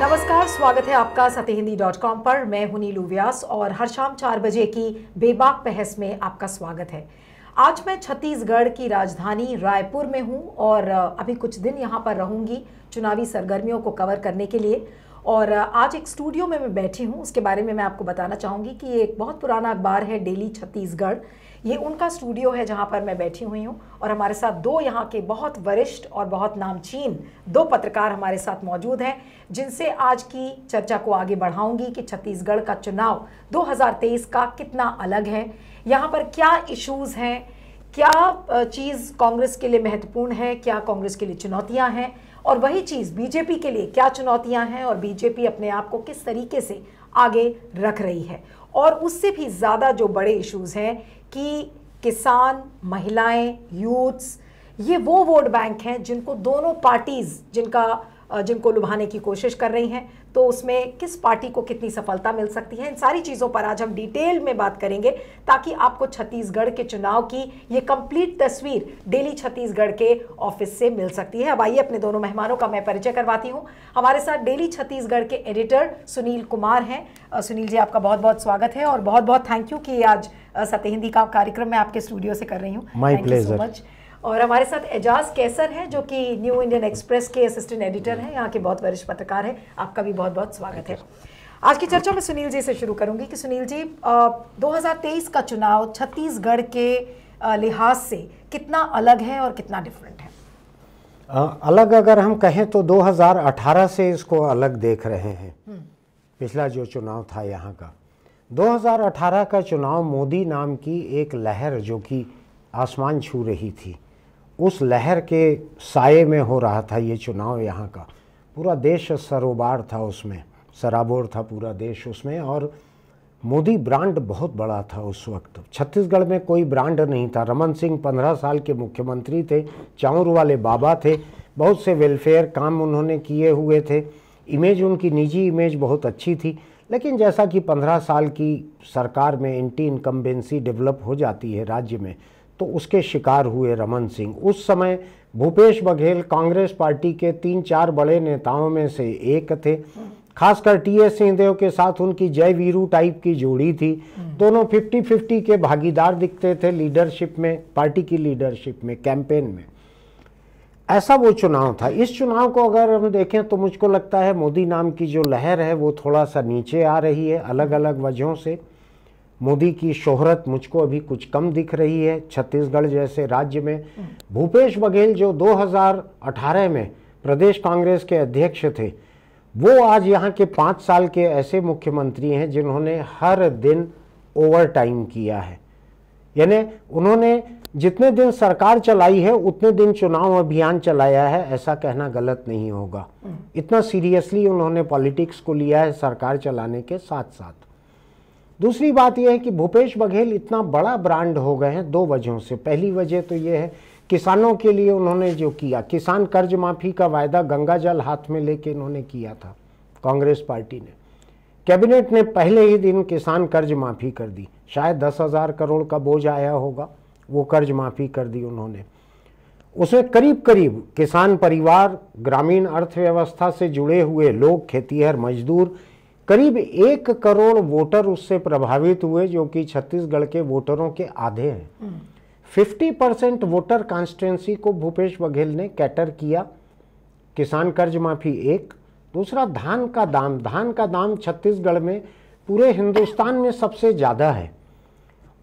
नमस्कार स्वागत है आपका सत्य हिंदी डॉट कॉम पर मैं हूं नीलू व्यास और हर शाम चार बजे की बेबाक बहस में आपका स्वागत है आज मैं छत्तीसगढ़ की राजधानी रायपुर में हूं और अभी कुछ दिन यहां पर रहूंगी चुनावी सरगर्मियों को कवर करने के लिए और आज एक स्टूडियो में मैं बैठी हूँ उसके बारे में मैं आपको बताना चाहूँगी कि ये एक बहुत पुराना अखबार है डेली छत्तीसगढ़ ये उनका स्टूडियो है जहाँ पर मैं बैठी हुई हूँ और हमारे साथ दो यहाँ के बहुत वरिष्ठ और बहुत नामचीन दो पत्रकार हमारे साथ मौजूद हैं जिनसे आज की चर्चा को आगे बढ़ाऊंगी कि छत्तीसगढ़ का चुनाव 2023 का कितना अलग है यहाँ पर क्या इश्यूज़ हैं क्या चीज़ कांग्रेस के लिए महत्वपूर्ण है क्या कांग्रेस के लिए चुनौतियाँ हैं और वही चीज़ बीजेपी के लिए क्या चुनौतियां हैं और बीजेपी अपने आप को किस तरीके से आगे रख रही है और उससे भी ज़्यादा जो बड़े इश्यूज़ हैं कि किसान महिलाएं यूथ्स ये वो वोट बैंक हैं जिनको दोनों पार्टीज़ जिनका जिनको लुभाने की कोशिश कर रही हैं तो उसमें किस पार्टी को कितनी सफलता मिल सकती है इन सारी चीज़ों पर आज हम डिटेल में बात करेंगे ताकि आपको छत्तीसगढ़ के चुनाव की ये कंप्लीट तस्वीर डेली छत्तीसगढ़ के ऑफिस से मिल सकती है अब आइए अपने दोनों मेहमानों का मैं परिचय करवाती हूँ हमारे साथ डेली छत्तीसगढ़ के एडिटर सुनील कुमार हैं सुनील जी आपका बहुत बहुत स्वागत है और बहुत बहुत थैंक यू कि आज सत्य हिंदी का कार्यक्रम मैं आपके स्टूडियो से कर रही हूँ थैंक यू मच और हमारे साथ एजाज कैसर हैं जो कि न्यू इंडियन एक्सप्रेस के असिस्टेंट एडिटर हैं यहाँ के बहुत वरिष्ठ पत्रकार हैं आपका भी बहुत बहुत स्वागत है आज की चर्चा मैं सुनील जी से शुरू करूंगी कि सुनील जी आ, 2023 का चुनाव छत्तीसगढ़ के लिहाज से कितना अलग है और कितना डिफरेंट है अलग अगर हम कहें तो 2018 से इसको अलग देख रहे हैं हम्म। पिछला जो चुनाव था यहाँ का 2018 का चुनाव मोदी नाम की एक लहर जो कि आसमान छू रही थी उस लहर के साय में हो रहा था ये चुनाव यहाँ का पूरा देश सरोबार था उसमें सराबोर था पूरा देश उसमें और मोदी ब्रांड बहुत बड़ा था उस वक्त छत्तीसगढ़ में कोई ब्रांड नहीं था रमन सिंह पंद्रह साल के मुख्यमंत्री थे चाउर वाले बाबा थे बहुत से वेलफेयर काम उन्होंने किए हुए थे इमेज उनकी निजी इमेज बहुत अच्छी थी लेकिन जैसा कि पंद्रह साल की सरकार में एंटी इनकम्बेंसी डेवलप हो जाती है राज्य में तो उसके शिकार हुए रमन सिंह उस समय भूपेश बघेल कांग्रेस पार्टी के तीन चार बड़े नेताओं में से एक थे खासकर टी एस सिंहदेव के साथ उनकी जय वीरू टाइप की जोड़ी थी दोनों फिफ्टी फिफ्टी के भागीदार दिखते थे लीडरशिप में पार्टी की लीडरशिप में कैंपेन में ऐसा वो चुनाव था इस चुनाव को अगर हम देखें तो मुझको लगता है मोदी नाम की जो लहर है वो थोड़ा सा नीचे आ रही है अलग अलग वजहों से मोदी की शोहरत मुझको अभी कुछ कम दिख रही है छत्तीसगढ़ जैसे राज्य में भूपेश बघेल जो 2018 में प्रदेश कांग्रेस के अध्यक्ष थे वो आज यहाँ के पाँच साल के ऐसे मुख्यमंत्री हैं जिन्होंने हर दिन ओवर टाइम किया है यानी उन्होंने जितने दिन सरकार चलाई है उतने दिन चुनाव अभियान चलाया है ऐसा कहना गलत नहीं होगा इतना सीरियसली उन्होंने पॉलिटिक्स को लिया है सरकार चलाने के साथ साथ दूसरी बात यह है कि भूपेश बघेल इतना बड़ा ब्रांड हो गए हैं दो वजहों से पहली वजह तो यह है किसानों के लिए उन्होंने जो किया किसान कर्ज माफ़ी का वायदा गंगा जल हाथ में लेके इन्होंने किया था कांग्रेस पार्टी ने कैबिनेट ने पहले ही दिन किसान कर्ज माफ़ी कर दी शायद दस हज़ार करोड़ का बोझ आया होगा वो कर्ज माफ़ी कर दी उन्होंने उसे करीब करीब किसान परिवार ग्रामीण अर्थव्यवस्था से जुड़े हुए लोग खेतीहर मजदूर करीब एक करोड़ वोटर उससे प्रभावित हुए जो कि छत्तीसगढ़ के वोटरों के आधे हैं hmm. Fifty percent voter constituency को भूपेश बघेल ने कैटर किया किसान कर्ज माफ़ी एक दूसरा धान का दाम धान का दाम छत्तीसगढ़ में पूरे हिंदुस्तान में सबसे ज़्यादा है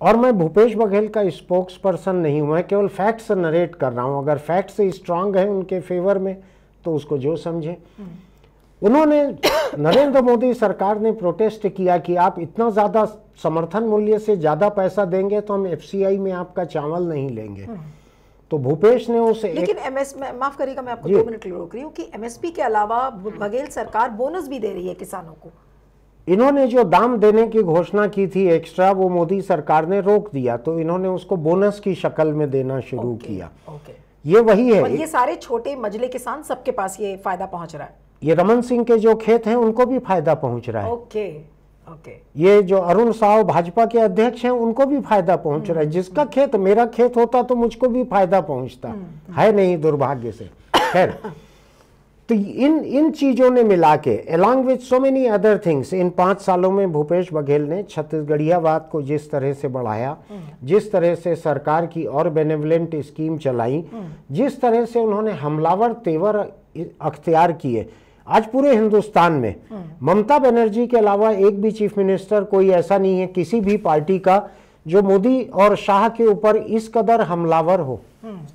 और मैं भूपेश बघेल का स्पोक्स पर्सन नहीं हूँ मैं केवल फैक्ट्स नरेट कर रहा हूँ अगर फैक्ट्स स्ट्रांग है उनके फेवर में तो उसको जो समझे उन्होंने नरेंद्र मोदी सरकार ने प्रोटेस्ट किया कि आप इतना ज़्यादा समर्थन मूल्य से ज़्यादा पैसा देंगे तो हम एफ में आपका चावल नहीं लेंगे तो भूपेश ने उसे लेकिन एक... एमएस माफ करिएगा मैं आपको दो मिनट रोक रही हूँ कि एमएसपी के अलावा हम्म। बघेल सरकार बोनस भी दे रही है किसानों को इन्होंने जो दाम देने की घोषणा की थी एक्स्ट्रा वो मोदी सरकार ने रोक दिया तो इन्होंने उसको बोनस की शक्ल में देना शुरू okay, किया okay. ये वही है और ये सारे छोटे मजले किसान सबके पास ये फायदा पहुंच रहा है ये रमन सिंह के जो खेत हैं उनको भी फायदा पहुंच रहा है ओके okay. ये जो अरुण साव भाजपा के अध्यक्ष हैं उनको भी फायदा पहुंच रहा है हम्म। जिसका खेत मेरा खेत होता तो मुझको भी फायदा पहुंचता हम्म, हम्म। है नहीं दुर्भाग्य से खैर तो इन इन चीज़ों ने मिला के along with so many other things इन पांच सालों में भूपेश बघेल ने छत्तीसगढ़ियावाद को जिस तरह से बढ़ाया जिस तरह से सरकार की और बेनेवलेंट स्कीम चलाई जिस तरह से उन्होंने हमलावर तेवर अख्तियार किए आज पूरे हिंदुस्तान में ममता बनर्जी के अलावा एक भी चीफ मिनिस्टर कोई ऐसा नहीं है किसी भी पार्टी का जो मोदी और शाह के ऊपर इस कदर हमलावर हो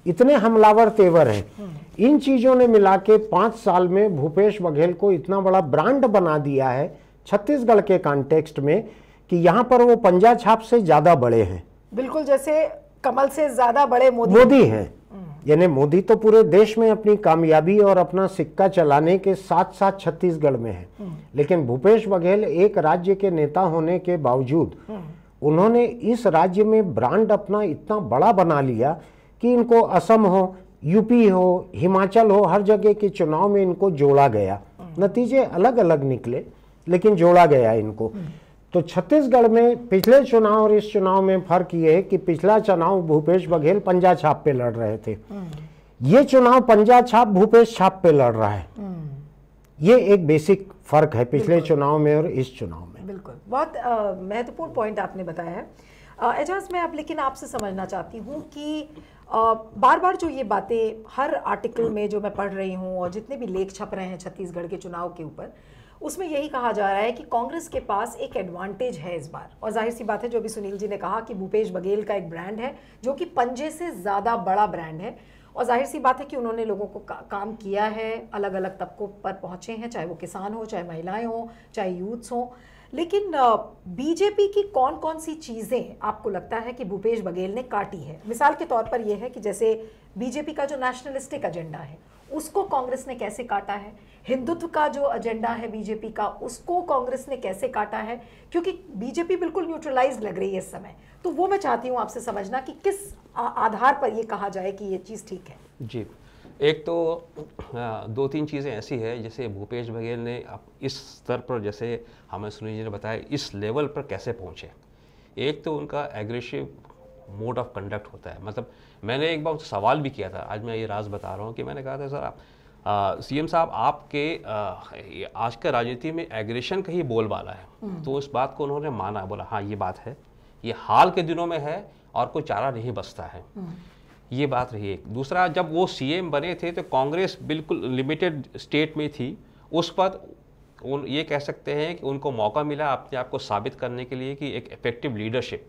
इतने हमलावर तेवर हैं इन चीज़ों ने मिला के पांच साल में भूपेश बघेल को इतना बड़ा ब्रांड बना दिया है छत्तीसगढ़ के कॉन्टेक्स्ट में कि यहाँ पर वो पंजा छाप से ज़्यादा बड़े हैं बिल्कुल जैसे कमल से ज़्यादा बड़े मोदी मोदी हैं हम्म। यानी मोदी तो पूरे देश में अपनी कामयाबी और अपना सिक्का चलाने के साथ साथ छत्तीसगढ़ में है हम्म। लेकिन भूपेश बघेल एक राज्य के नेता होने के बावजूद हम्म। उन्होंने इस राज्य में ब्रांड अपना इतना बड़ा बना लिया कि इनको असम हो यूपी हो हिमाचल हो हर जगह के चुनाव में इनको जोड़ा गया हम्म। नतीजे अलग अलग निकले लेकिन जोड़ा गया इनको तो छत्तीसगढ़ में पिछले चुनाव और इस चुनाव में फर्क ये है कि पिछला चुनाव भूपेश बघेल पंजा छाप पे लड़ रहे थे हम्म। ये चुनाव पंजा छाप भूपेश छाप पे लड़ रहा है हम्म। ये एक बेसिक फर्क है पिछले चुनाव में और इस चुनाव में बिल्कुल बहुत महत्वपूर्ण पॉइंट आपने बताया है एजाज मैं आप लेकिन आपसे समझना चाहती हूँ कि आ, बार बार जो ये बातें हर आर्टिकल में जो मैं पढ़ रही हूँ और जितने भी लेख छप रहे हैं छत्तीसगढ़ के चुनाव के ऊपर उसमें यही कहा जा रहा है कि कांग्रेस के पास एक एडवांटेज है इस बार और जाहिर सी बात है जो भी सुनील जी ने कहा कि भूपेश बघेल का एक ब्रांड है जो कि पंजे से ज़्यादा बड़ा ब्रांड है और जाहिर सी बात है कि उन्होंने लोगों को का, काम किया है अलग अलग तबकों पर पहुँचे हैं चाहे वो किसान हो चाहे महिलाएँ हों चाहे यूथ्स हों लेकिन बीजेपी की कौन कौन सी चीज़ें आपको लगता है कि भूपेश बघेल ने काटी है मिसाल के तौर पर यह है कि जैसे बीजेपी का जो नेशनलिस्टिक एजेंडा है उसको कांग्रेस ने कैसे काटा है हिंदुत्व का जो एजेंडा है बीजेपी का उसको कांग्रेस ने कैसे काटा है क्योंकि बीजेपी बिल्कुल न्यूट्रलाइज लग रही है इस समय तो वो मैं चाहती हूँ आपसे समझना कि किस आधार पर ये कहा जाए कि ये चीज़ ठीक है जी एक तो दो तीन चीज़ें ऐसी है जैसे भूपेश बघेल ने इस स्तर पर जैसे हमें सुनील जी ने बताया इस लेवल पर कैसे पहुँचे एक तो उनका एग्रेसिव मोड ऑफ कंडक्ट होता है मतलब मैंने एक बार सवाल भी किया था आज मैं ये राज बता रहा हूँ कि मैंने कहा था सर आप सी एम साहब आपके आज का राजनीति में एग्रेशन का ही बोलबाला है हम्म। तो उस बात को उन्होंने माना बोला हाँ ये बात है ये हाल के दिनों में है और कोई चारा नहीं बचता है हम्म। ये बात रही एक दूसरा जब वो सीएम बने थे तो कांग्रेस बिल्कुल लिमिटेड स्टेट में थी उस पर उन ये कह सकते हैं कि उनको मौका मिला अपने आप को साबित करने के लिए कि एक इफेक्टिव लीडरशिप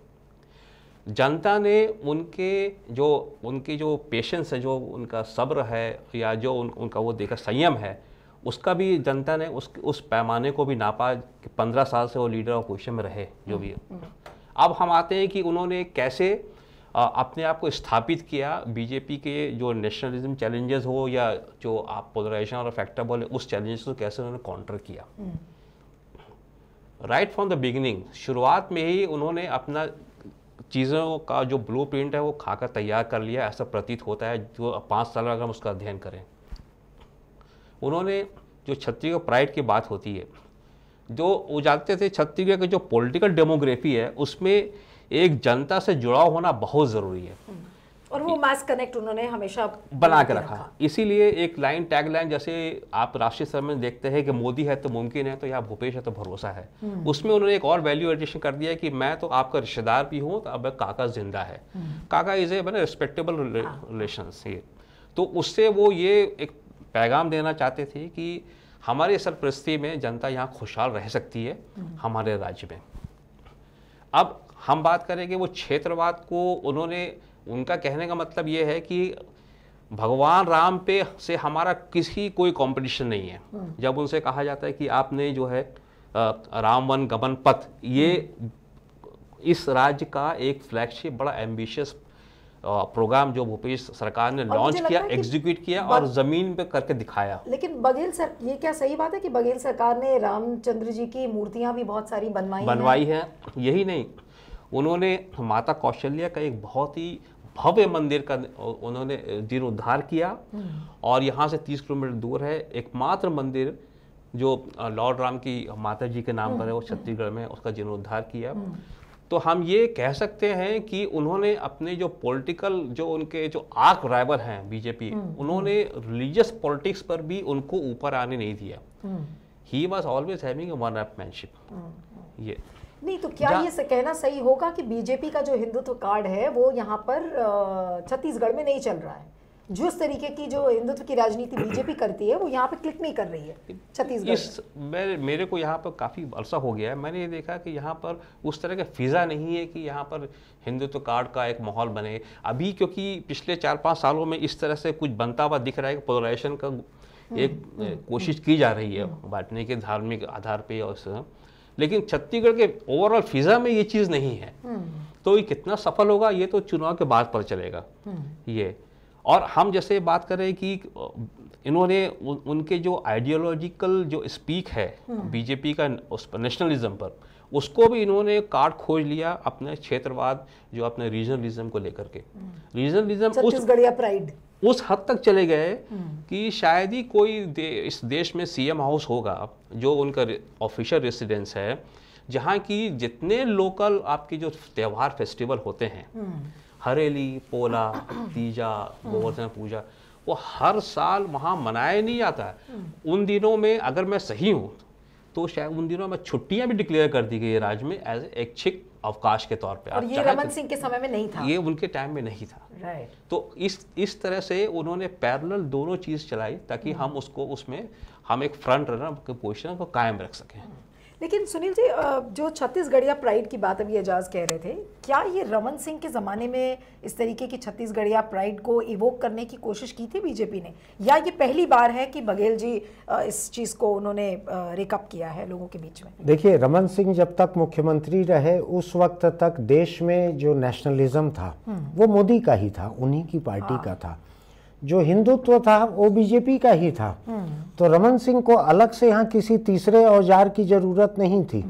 जनता ने उनके जो उनकी जो पेशेंस है जो उनका सब्र है या जो उन, उनका वो देखा संयम है उसका भी जनता ने उस उस पैमाने को भी नापा कि पंद्रह साल से वो लीडर ऑपोजिशन में रहे जो भी हम्म, हम्म। अब हम आते हैं कि उन्होंने कैसे अपने आप को स्थापित किया बीजेपी के जो नेशनलिज्म चैलेंजेस हो या जो आप पोलराइजेशन और फैक्टर बोले उस चैलेंजेस को कैसे उन्होंने काउंटर किया राइट फ्रॉम द बिगिनिंग शुरुआत में ही उन्होंने अपना चीज़ों का जो ब्लू प्रिंट है वो खाकर तैयार कर लिया ऐसा प्रतीत होता है जो पाँच साल अगर हम उसका अध्ययन करें उन्होंने जो छत्तीसगढ़ प्राइड की बात होती है जो वो जानते थे छत्तीसगढ़ की जो पॉलिटिकल डेमोग्राफी है उसमें एक जनता से जुड़ाव होना बहुत ज़रूरी है और वो मास कनेक्ट उन्होंने हमेशा बना के रखा, रखा। इसीलिए एक लाइन टैग लाइन जैसे आप राष्ट्रीय स्तर में देखते हैं कि मोदी है तो मुमकिन है तो या भूपेश है तो भरोसा है हम्म। उसमें उन्होंने एक और वैल्यू एडिशन कर दिया कि मैं तो आपका रिश्तेदार भी हूँ तो अब काका जिंदा है हम्म। काका इज ए मैंने रिस्पेक्टेबल रिलेशन ये तो उससे वो ये एक पैगाम देना चाहते थे कि हमारे सरपरस्ती में जनता यहाँ खुशहाल रह सकती है हम्म। हमारे राज्य में अब हम बात करेंगे वो क्षेत्रवाद को उन्होंने उनका कहने का मतलब ये है कि भगवान राम पे से हमारा किसी कोई कंपटीशन नहीं है हाँ। जब उनसे कहा जाता है कि आपने जो है रामवन गमन पथ ये इस राज्य का एक फ्लैगशिप बड़ा एम्बिशियस प्रोग्राम जो भूपेश सरकार ने लॉन्च किया एग्जीक्यूट किया और जमीन पे करके दिखाया लेकिन बघेल सर ये क्या सही बात है कि बघेल सरकार ने रामचंद्र जी की मूर्तियां भी बहुत सारी बनवाई बनवाई हैं है। यही नहीं उन्होंने माता कौशल्या का एक बहुत ही भव्य मंदिर का उन्होंने जीर्णोद्धार किया हम्म। और यहाँ से 30 किलोमीटर दूर है एकमात्र मंदिर जो लॉर्ड राम की माता जी के नाम पर है वो हम्म। छत्तीसगढ़ में उसका जीर्णोद्धार किया हम्म। तो हम ये कह सकते हैं कि उन्होंने अपने जो पॉलिटिकल जो उनके जो आर्क राइवर हैं बीजेपी उन्होंने रिलीजियस पॉलिटिक्स पर भी उनको ऊपर आने नहीं दिया he was always having one upmanship ये नहीं तो क्या ये से कहना सही होगा कि बीजेपी का जो हिंदुत्व कार्ड है वो यहाँ पर छत्तीसगढ़ में नहीं चल रहा है जिस तरीके की जो हिंदुत्व की राजनीति बीजेपी करती है वो यहाँ पे क्लिक नहीं कर रही है छत्तीसगढ़ मेरे मेरे को यहाँ पर काफ़ी अरसा हो गया है मैंने ये देखा कि यहाँ पर उस तरह का फिज़ा नहीं है कि यहाँ पर हिंदुत्व कार्ड का एक माहौल बने अभी क्योंकि पिछले चार पाँच सालों में इस तरह से कुछ बनता हुआ दिख रहा है कि पोलराइजेशन का हम्म, एक हम्म। कोशिश की जा रही है बांटने के धार्मिक आधार पर और लेकिन छत्तीसगढ़ के ओवरऑल फिजा में ये चीज़ नहीं है हम्म। तो ये कितना सफल होगा ये तो चुनाव के बाद पर चलेगा हम्म। ये और हम जैसे बात कर रहे हैं कि इन्होंने उ, उनके जो आइडियोलॉजिकल जो स्पीक है बीजेपी हम्म। का उस पर नेशनलिज्म पर उसको भी इन्होंने कार्ड खोज लिया अपने क्षेत्रवाद जो अपने रीजनलिज्म को लेकर के रीजनलिज्म उस प्राइड उस हद तक चले गए हम्म। कि शायद ही कोई दे, इस देश में सीएम हाउस होगा जो उनका ऑफिशियल रेसिडेंस है जहाँ की जितने लोकल आपके जो त्यौहार फेस्टिवल होते हैं हम्म। हरेली पोला तीजा हम्म। गोवर्धन पूजा वो हर साल वहाँ मनाया नहीं जाता है उन दिनों में अगर मैं सही हूँ तो शायद उन दिनों में छुट्टियाँ भी डिक्लेयर कर दी गई है राज्य में एज ऐच्छिक अवकाश के तौर पे और ये तो रमन सिंह के समय में नहीं था ये उनके टाइम में नहीं था तो इस इस तरह से उन्होंने पैरेलल दोनों चीज़ चलाई ताकि हम्म। हम उसको उसमें हम एक फ्रंट रनर पोजिशन को कायम रख सकें लेकिन सुनील जी जो छत्तीसगढ़िया प्राइड की बात अभी एजाज कह रहे थे क्या ये रमन सिंह के ज़माने में इस तरीके की छत्तीसगढ़िया प्राइड को इवोक करने की कोशिश की थी बीजेपी ने या ये पहली बार है कि बघेल जी इस चीज़ को उन्होंने रेकअप किया है लोगों के बीच में देखिए रमन सिंह जब तक मुख्यमंत्री रहे उस वक्त तक देश में जो नेशनलिज्म था हम्म। वो मोदी का ही था उन्हीं की पार्टी हाँ। का था जो हिंदुत्व था वो बीजेपी का ही था तो रमन सिंह को अलग से यहाँ किसी तीसरे औजार की जरूरत नहीं थी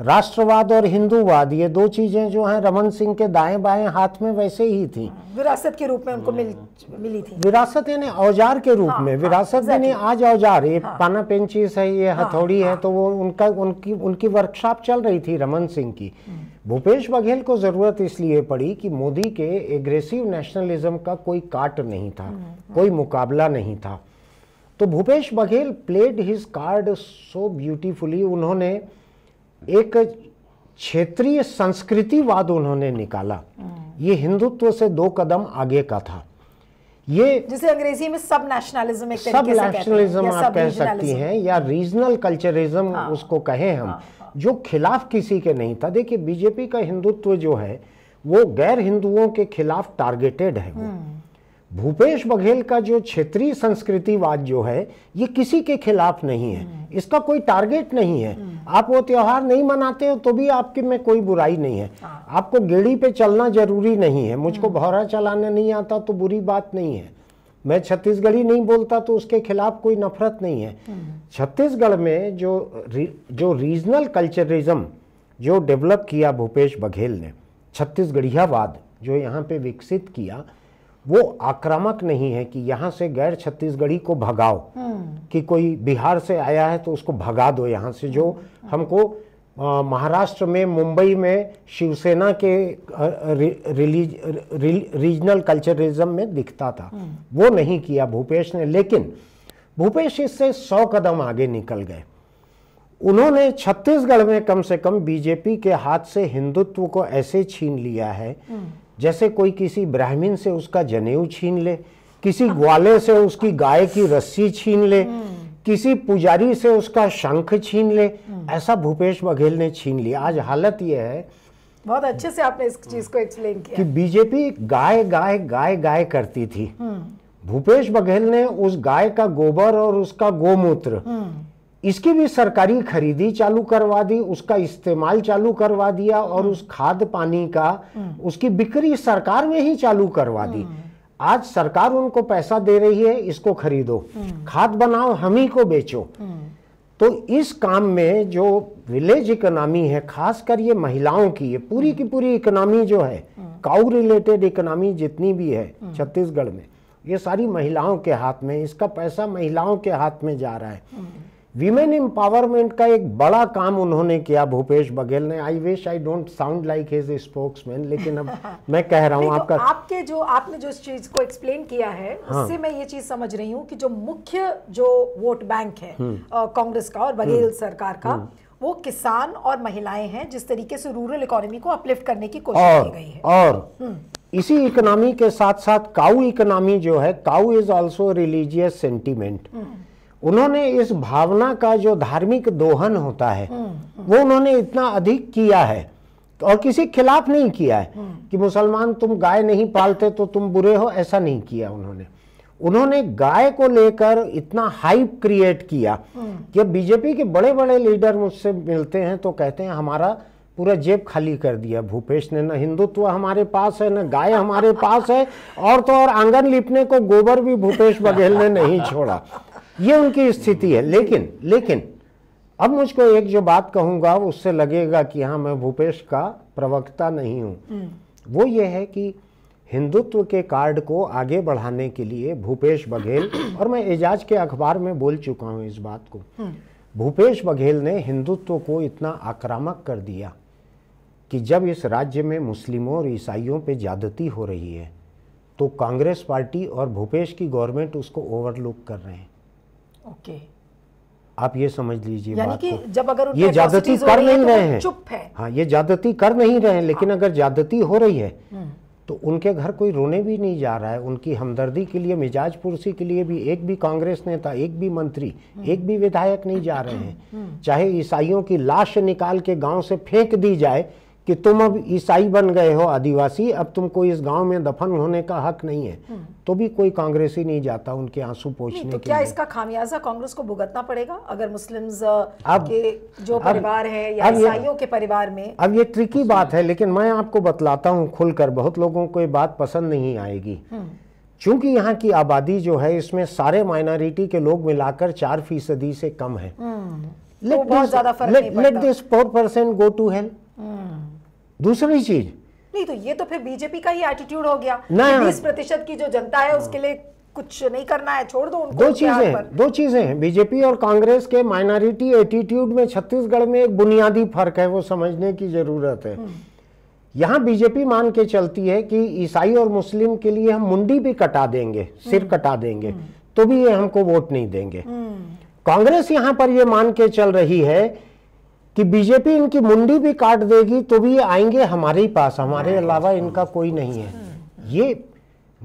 राष्ट्रवाद और हिंदूवाद ये दो चीजें जो हैं रमन सिंह के दाएं बाएं हाथ में वैसे ही थी विरासत के रूप में उनको मिल, हाँ। मिली थी विरासत यानी औजार के रूप हाँ, में हाँ, विरासत यानी आज औजार ये हाँ, पाना पेंचिस है ये हाँ, हथौड़ी हाँ, है तो वो उनका उनकी उनकी वर्कशॉप चल रही थी रमन सिंह की भूपेश बघेल को ज़रूरत इसलिए पड़ी कि मोदी के एग्रेसिव नेशनलिज्म का कोई काट नहीं था हम्म, हम्म। कोई मुकाबला नहीं था तो Bhupesh Baghel played his card so beautifully उन्होंने एक क्षेत्रीय संस्कृतिवाद उन्होंने निकाला हम्म। ये हिंदुत्व से दो कदम आगे का था ये जिसे अंग्रेजी में सब नेशनलिज्म एक सब नेशनलिज्म आप कह सकती हैं या रीजनल कल्चरिज्म हाँ, उसको कहें हम हाँ, हाँ। जो खिलाफ किसी के नहीं था देखिए बीजेपी का हिंदुत्व जो है वो गैर हिंदुओं के खिलाफ टारगेटेड है वो हम्म। भूपेश बघेल का जो क्षेत्रीय संस्कृतिवाद जो है ये किसी के खिलाफ नहीं है हम्म। इसका कोई टारगेट नहीं है हम्म। आप वो त्यौहार नहीं मनाते हो तो भी आपके में कोई बुराई नहीं है हाँ। आपको गेड़ी पे चलना जरूरी नहीं है मुझको भौरा चलाना नहीं आता तो बुरी बात नहीं है मैं छत्तीसगढ़ी नहीं बोलता तो उसके खिलाफ कोई नफरत नहीं है हम्म। छत्तीसगढ़ में जो री, जो रीजनल कल्चरिज्म जो डेवलप किया भूपेश बघेल ने छत्तीसगढ़ियावाद जो यहाँ पे विकसित किया वो आक्रामक नहीं है कि यहाँ से गैर छत्तीसगढ़ी को भगाओ हम्म। कि कोई बिहार से आया है तो उसको भगा दो यहाँ से जो हम्म। हमको महाराष्ट्र में मुंबई में शिवसेना के रिलीज रीजनल कल्चरिज्म में दिखता था हम्म। वो नहीं किया भूपेश ने लेकिन भूपेश इससे सौ कदम आगे निकल गए उन्होंने छत्तीसगढ़ में कम से कम बीजेपी के हाथ से हिंदुत्व को ऐसे छीन लिया है हम्म। जैसे कोई किसी ब्राह्मीण से उसका जनेऊ छीन ले किसी हाँ। ग्वाले से उसकी गाय की रस्सी छीन ले हम्म। किसी पुजारी से उसका शंख छीन ले हम्म। ऐसा भूपेश बघेल ने छीन लिया आज हालत यह है बहुत अच्छे से आपने इस चीज को एक्सप्लेन किया कि बीजेपी गाय गाय गाय गाय करती थी हम्म। भूपेश बघेल ने उस गाय का गोबर और उसका गोमूत्र हम्म। इसकी भी सरकारी खरीदी चालू करवा दी उसका इस्तेमाल चालू करवा दिया और उस खाद पानी का उसकी बिक्री सरकार में ही चालू करवा दी आज सरकार उनको पैसा दे रही है इसको खरीदो हम्म। खाद बनाओ हम ही को बेचो हम्म। तो इस काम में जो विलेज इकोनॉमी है खासकर ये महिलाओं की ये पूरी हम्म। की पूरी इकोनॉमी जो है काउ रिलेटेड इकोनॉमी जितनी भी है छत्तीसगढ़ में ये सारी महिलाओं के हाथ में इसका पैसा महिलाओं के हाथ में जा रहा है विमेन एम्पावरमेंट का एक बड़ा काम उन्होंने किया भूपेश बघेल ने I wish I don't sound like his man लेकिन अब मैं कह रहा हूँ आपका आपके जो आपने जो इस चीज को एक्सप्लेन किया है हाँ। उससे मैं ये चीज समझ रही हूँ कि जो मुख्य जो वोट बैंक है हम्म। कांग्रेस का और बघेल हम्म। सरकार का हम्म। वो किसान और महिलाएं हैं जिस तरीके से रूरल इकोनॉमी को अपलिफ्ट करने की कोशिश की गई है और इसी इकोनॉमी के साथ साथ काउ इकोनॉमी जो है cow is also religious sentiment उन्होंने इस भावना का जो धार्मिक दोहन होता है हम्म, हम्म। वो उन्होंने इतना अधिक किया है और किसी खिलाफ नहीं किया है हम्म। कि मुसलमान तुम गाय नहीं पालते तो तुम बुरे हो ऐसा नहीं किया उन्होंने उन्होंने गाय को लेकर इतना हाइप क्रिएट किया कि बीजेपी के बड़े बड़े लीडर मुझसे मिलते हैं तो कहते हैं हमारा पूरा जेब खाली कर दिया भूपेश ने न हिंदुत्व हमारे पास है न गाय हमारे पास है और तो और आंगन लिपने को गोबर भी भूपेश बघेल ने नहीं छोड़ा ये उनकी स्थिति है लेकिन लेकिन अब मुझको एक जो बात कहूँगा उससे लगेगा कि हाँ मैं भूपेश का प्रवक्ता नहीं हूँ हम्म। वो ये है कि हिंदुत्व के कार्ड को आगे बढ़ाने के लिए भूपेश बघेल और मैं एजाज के अखबार में बोल चुका हूँ इस बात को हम्म। भूपेश बघेल ने हिंदुत्व को इतना आक्रामक कर दिया कि जब इस राज्य में मुस्लिमों और ईसाइयों पे ज्यादती हो रही है तो कांग्रेस पार्टी और भूपेश की गवर्नमेंट उसको ओवरलुक कर रहे हैं ओके आप ये समझ लीजिए यानी कि जब अगर ये ज्यादती कर नहीं तो रहे हैं चुप है हाँ ये ज्यादती कर नहीं रहे हैं लेकिन हाँ। अगर ज्यादती हो रही है हम्म। तो उनके घर कोई रोने भी नहीं जा रहा है उनकी हमदर्दी के लिए मिजाज पुरसी के लिए भी एक भी कांग्रेस नेता एक भी मंत्री हम्म। एक भी विधायक नहीं जा रहे हैं हम्म। चाहे ईसाइयों की लाश निकाल के गांव से फेंक दी जाए कि तुम अब ईसाई बन गए हो आदिवासी अब तुमको इस गांव में दफन होने का हक नहीं है हम्म। तो भी कोई कांग्रेसी नहीं जाता उनके आंसू पोछने तो क्या इसका खामियाजा कांग्रेस को भुगतना पड़ेगा अगर मुस्लिम्स अब, के जो परिवार है या ईसाइयों के परिवार में अब ये ट्रिकी बात है लेकिन मैं आपको बतलाता हूँ खुलकर बहुत लोगों को ये बात पसंद नहीं आएगी हम्म। चूंकि यहाँ की आबादी जो है इसमें सारे माइनॉरिटी के लोग मिलाकर चार फीसदी से कम है let this four percent go to health दूसरी चीज नहीं तो ये तो फिर बीजेपी का ही एटीट्यूड हो गया बीस प्रतिशत की जो जनता है उसके लिए कुछ नहीं करना है छोड़ दो उनको दो चीजें दो चीजें हैं बीजेपी और कांग्रेस के माइनॉरिटी एटीट्यूड में छत्तीसगढ़ में एक बुनियादी फर्क है वो समझने की जरूरत है हम्म। यहाँ बीजेपी मान के चलती है कि ईसाई और मुस्लिम के लिए हम मुंडी भी कटा देंगे सिर हम्म। कटा देंगे हम्म। तो भी ये हमको वोट नहीं देंगे कांग्रेस यहाँ पर ये मान के चल रही है कि बीजेपी इनकी मुंडी भी काट देगी तो भी आएंगे हमारे ही पास हमारे अलावा इनका हाँ। कोई नहीं है ये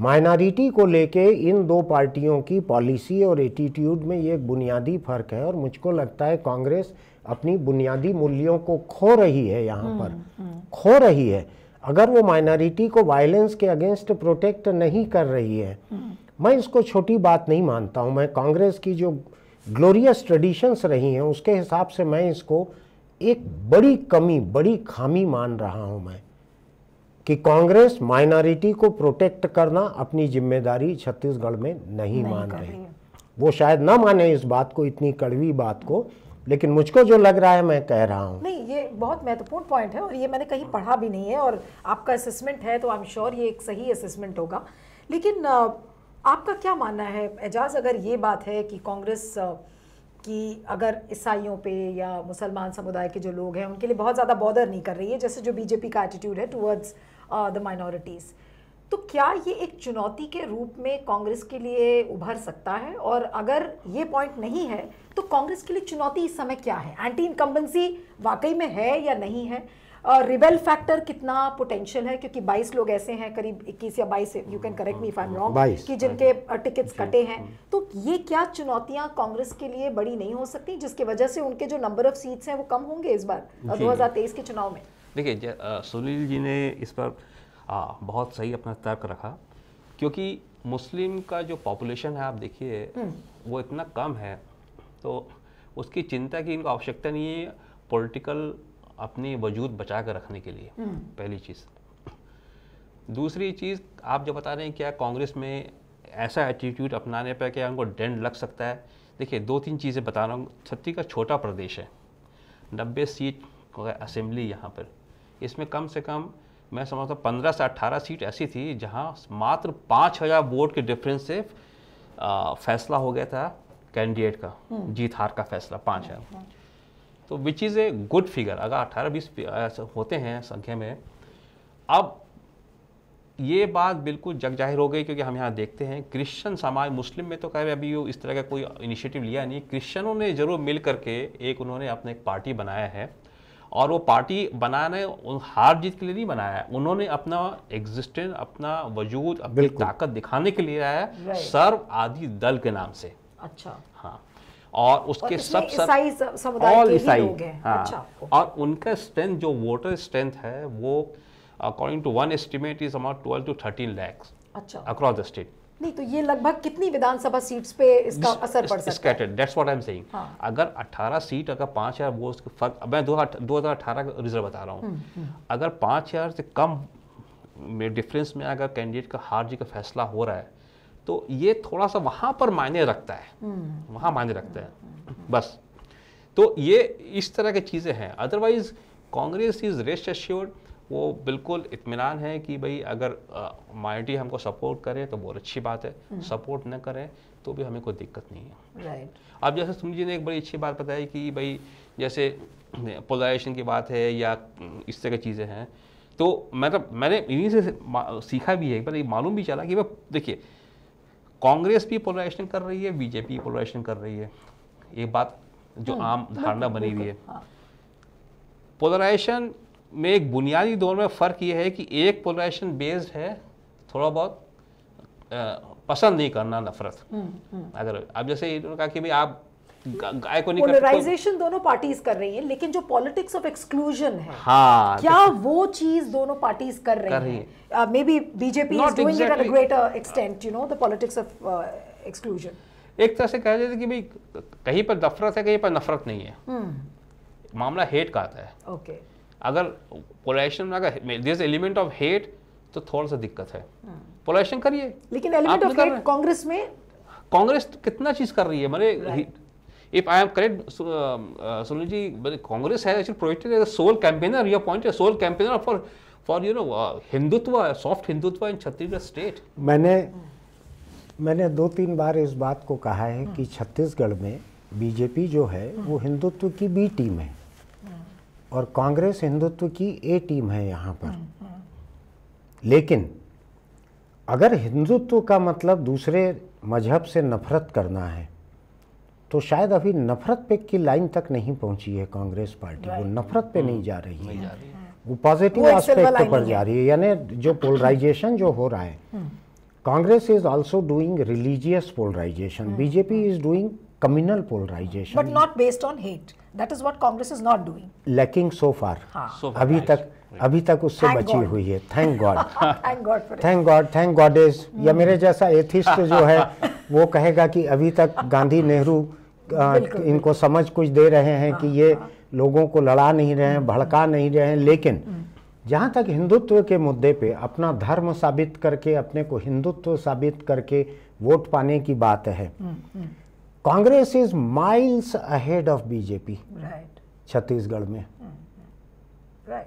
माइनॉरिटी को लेके इन दो पार्टियों की पॉलिसी और एटीट्यूड में ये एक बुनियादी फ़र्क है और मुझको लगता है कांग्रेस अपनी बुनियादी मूल्यों को खो रही है यहाँ पर हम्म, हम्म। खो रही है अगर वो माइनॉरिटी को वायलेंस के अगेंस्ट प्रोटेक्ट नहीं कर रही है हम्म। मैं इसको छोटी बात नहीं मानता हूँ मैं कांग्रेस की जो ग्लोरियस ट्रेडिशंस रही हैं उसके हिसाब से मैं इसको एक बड़ी कमी बड़ी खामी मान रहा हूं मैं कि कांग्रेस माइनॉरिटी को प्रोटेक्ट करना अपनी जिम्मेदारी छत्तीसगढ़ में नहीं, नहीं मान रही वो शायद ना माने इस बात को इतनी कड़वी बात को लेकिन मुझको जो लग रहा है मैं कह रहा हूँ नहीं ये बहुत महत्वपूर्ण पॉइंट है और ये मैंने कहीं पढ़ा भी नहीं है और आपका असेसमेंट है तो आई एम श्योर ये एक सही असेसमेंट होगा लेकिन आपका क्या मानना है एजाज अगर ये बात है कि कांग्रेस कि अगर ईसाइयों पे या मुसलमान समुदाय के जो लोग हैं उनके लिए बहुत ज़्यादा बॉदर नहीं कर रही है जैसे जो बीजेपी का एटीट्यूड है टूवर्ड्स द माइनॉरिटीज़ तो क्या ये एक चुनौती के रूप में कांग्रेस के लिए उभर सकता है और अगर ये पॉइंट नहीं है तो कांग्रेस के लिए चुनौती इस समय क्या है एंटी इनकम्बेंसी वाकई में है या नहीं है रिबेल फैक्टर कितना पोटेंशियल है क्योंकि 22 लोग ऐसे हैं करीब 21 या 22 you can correct me if I am wrong कि जिनके टिकट्स हाँ। अच्छा, कटे हैं हाँ। तो ये क्या चुनौतियां कांग्रेस के लिए बड़ी नहीं हो सकती जिसकी वजह से उनके जो नंबर ऑफ सीट्स हैं वो कम होंगे इस बार दो के चुनाव में देखिए सुनील जी ने इस पर आ, बहुत सही अपना तर्क रखा क्योंकि मुस्लिम का जो पॉपुलेशन है आप देखिए हम्म। वो इतना कम है तो उसकी चिंता की इनको आवश्यकता नहीं है पॉलिटिकल अपने वजूद बचा कर रखने के लिए हम्म। पहली चीज़ दूसरी चीज़ आप जो बता रहे हैं क्या कांग्रेस में ऐसा एटीट्यूड अपनाने पर क्या उनको डेंड लग सकता है देखिए दो तीन चीज़ें बता रहा हूँ छत्तीसगढ़ छोटा प्रदेश है नब्बे सीट असेंबली यहाँ पर इसमें कम से कम मैं समझता हूँ पंद्रह से अट्ठारह सीट ऐसी थी जहाँ मात्र पाँच हज़ार वोट के डिफरेंस से फैसला हो गया था कैंडिडेट का हम्म। जीत हार का फैसला पाँच हज़ार हाँ, तो which is a good figure अगर अट्ठारह बीस होते हैं संख्या में अब ये बात बिल्कुल जग जाहिर हो गई क्योंकि हम यहाँ देखते हैं क्रिश्चियन समाज मुस्लिम में तो रहे अभी इस तरह का कोई इनिशिएटिव लिया नहीं क्रिश्चियनों ने जरूर मिल करके एक उन्होंने अपने एक पार्टी बनाया है और वो पार्टी बनाने उन हार जीत के लिए नहीं बनाया है उन्होंने अपना एग्जिस्टेंस अपना वजूद अपनी ताकत दिखाने के लिए आया सर्व आदि दल के नाम से अच्छा हाँ और उसके सब सब ऑल ईसाई हाँ अच्छा, और उनका स्ट्रेंथ जो वोटर स्ट्रेंथ है वो according to one estimate is amount twelve to thirteen lakhs अच्छा अक्रॉस द स्टेट नहीं तो ये लगभग कितनी विधानसभा सीट्स पे इसका This, असर पड़ सकता है that's what I am saying अगर 18 सीट अगर पाँच हजार वो फर्क मैं दो हज़ार अठारह का रिजल्ट बता रहा हूँ हम्म, हम्म। अगर पाँच हजार से कम में डिफरेंस में अगर कैंडिडेट का हार जी का फैसला हो रहा है तो ये थोड़ा सा वहाँ पर मायने रखता है हम्म। वहाँ मायने रखता है हम्म, हम्म, बस तो ये इस तरह की चीज़ें हैं otherwise Congress is rest assured वो बिल्कुल इतमान है कि भाई अगर माइनॉरिटी हमको सपोर्ट करे तो बहुत अच्छी बात है सपोर्ट न करें तो भी हमें कोई दिक्कत नहीं है राइट right. अब जैसे सुनील जी ने एक बड़ी अच्छी बात बताई कि भाई जैसे पोलराइजेशन की बात है या इस तरह की चीज़ें हैं तो मतलब मैंने इन्हीं से सीखा भी है पर मालूम भी चला कि भाई देखिए कांग्रेस भी पोलराइजेशन कर रही है बीजेपी पोलराइजेशन कर रही है ये बात जो हम्म, आम धारणा बनी हुई है पोलराइजेशन हाँ। में एक बुनियादी दौर में फ़र्क ये है कि एक पोलराइजेशन बेस्ड है थोड़ा बहुत आ, पसंद नहीं करना नफरत हम्म, हम्म। अगर अब जैसे इन्होंने कहा कि भाई आप गाय को नहीं दोनों पार्टीज कर रही है लेकिन जो पॉलिटिक्स ऑफ एक्सक्लूजन है हाँ, क्या वो चीज दोनों पार्टीज कर रही कर है maybe BJP is doing it at a greater extent you know the politics of exclusion एक तरह से कह जाता है कि भाई कहीं पर नफरत है कहीं पर नफरत नहीं है hmm. मामला हेट का आता है ओके okay. अगर पोलराइजेशन अगर दिस एलिमेंट ऑफ हेट तो थोड़ा सा दिक्कत है hmm. पोलराइजेशन करिए लेकिन एलिमेंट ऑफ हेट कांग्रेस में कांग्रेस कितना चीज कर रही है right. if I am correct, so, uh, uh, sunil ji Congress has actually projected as a sole campaigner, you appointed a sole campaigner for, for you know, uh, Hindutva, soft Hindutva in Chhattisgarh state. maine maine do teen bar is baat ko kaha hai ki Chhattisgarh mein bjp jo hai wo hindutva ki b team hai और कांग्रेस हिंदुत्व की ए team है यहाँ पर लेकिन अगर हिंदुत्व का मतलब दूसरे मजहब से नफरत करना है तो शायद अभी नफरत पे की लाइन तक नहीं पहुंची है कांग्रेस पार्टी वो नफरत पे hmm. नहीं जा रही है वो पॉजिटिव एस्पेक्ट पर जा रही है यानी जो पोलराइजेशन hmm. जो हो रहा है hmm. Congress is also doing religious polarisation BJP is doing communal polarisation but not based on hate that is what Congress is not doing lacking so far अभी तक अभी तक उससे thank बची God. हुई है thank God thank God thank God is या मेरे जैसा एथिस्ट जो है वो कहेगा कि अभी तक गांधी नेहरू इनको समझ कुछ दे रहे हैं कि हाँ, ये हाँ। लोगों को लड़ा नहीं रहे हैं भड़का नहीं रहे हैं लेकिन हम्म। जहाँ तक हिंदुत्व के मुद्दे पे अपना धर्म साबित करके अपने को हिंदुत्व साबित करके वोट पाने की बात है hmm, hmm. Congress is miles ahead of BJP Chhattisgarh में राइट